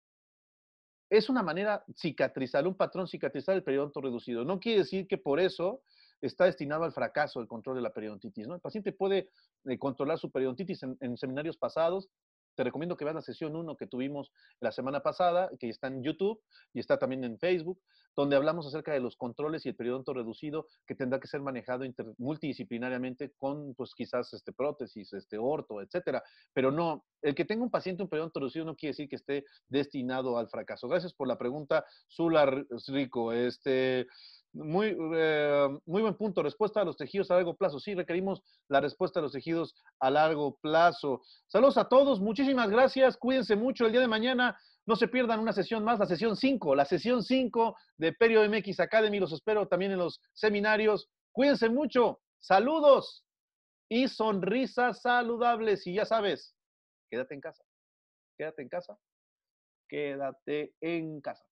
[SPEAKER 1] es una manera cicatrizar un patrón cicatrizar el periodonto reducido. No quiere decir que por eso está destinado al fracaso el control de la periodontitis. El paciente puede eh, controlar su periodontitis en, seminarios pasados te recomiendo que veas la sesión 1 que tuvimos la semana pasada, que está en YouTube y está también en Facebook, donde hablamos acerca de los controles y el periodonto reducido que tendrá que ser manejado multidisciplinariamente con, pues quizás, este, prótesis, este, orto, etcétera. Pero no, el que tenga un paciente un periodonto reducido no quiere decir que esté destinado al fracaso. Gracias por la pregunta, Zula Rico. Este, muy, eh, muy buen punto. Respuesta a los tejidos a largo plazo. Sí, requerimos la respuesta a los tejidos a largo plazo. Saludos a todos. Muchísimas gracias. Cuídense mucho. El día de mañana no se pierdan una sesión más, la sesión 5, la sesión 5 de Perio MX Academy. Los espero también en los seminarios. Cuídense mucho. Saludos y sonrisas saludables. Y ya sabes, quédate en casa. Quédate en casa. Quédate en casa.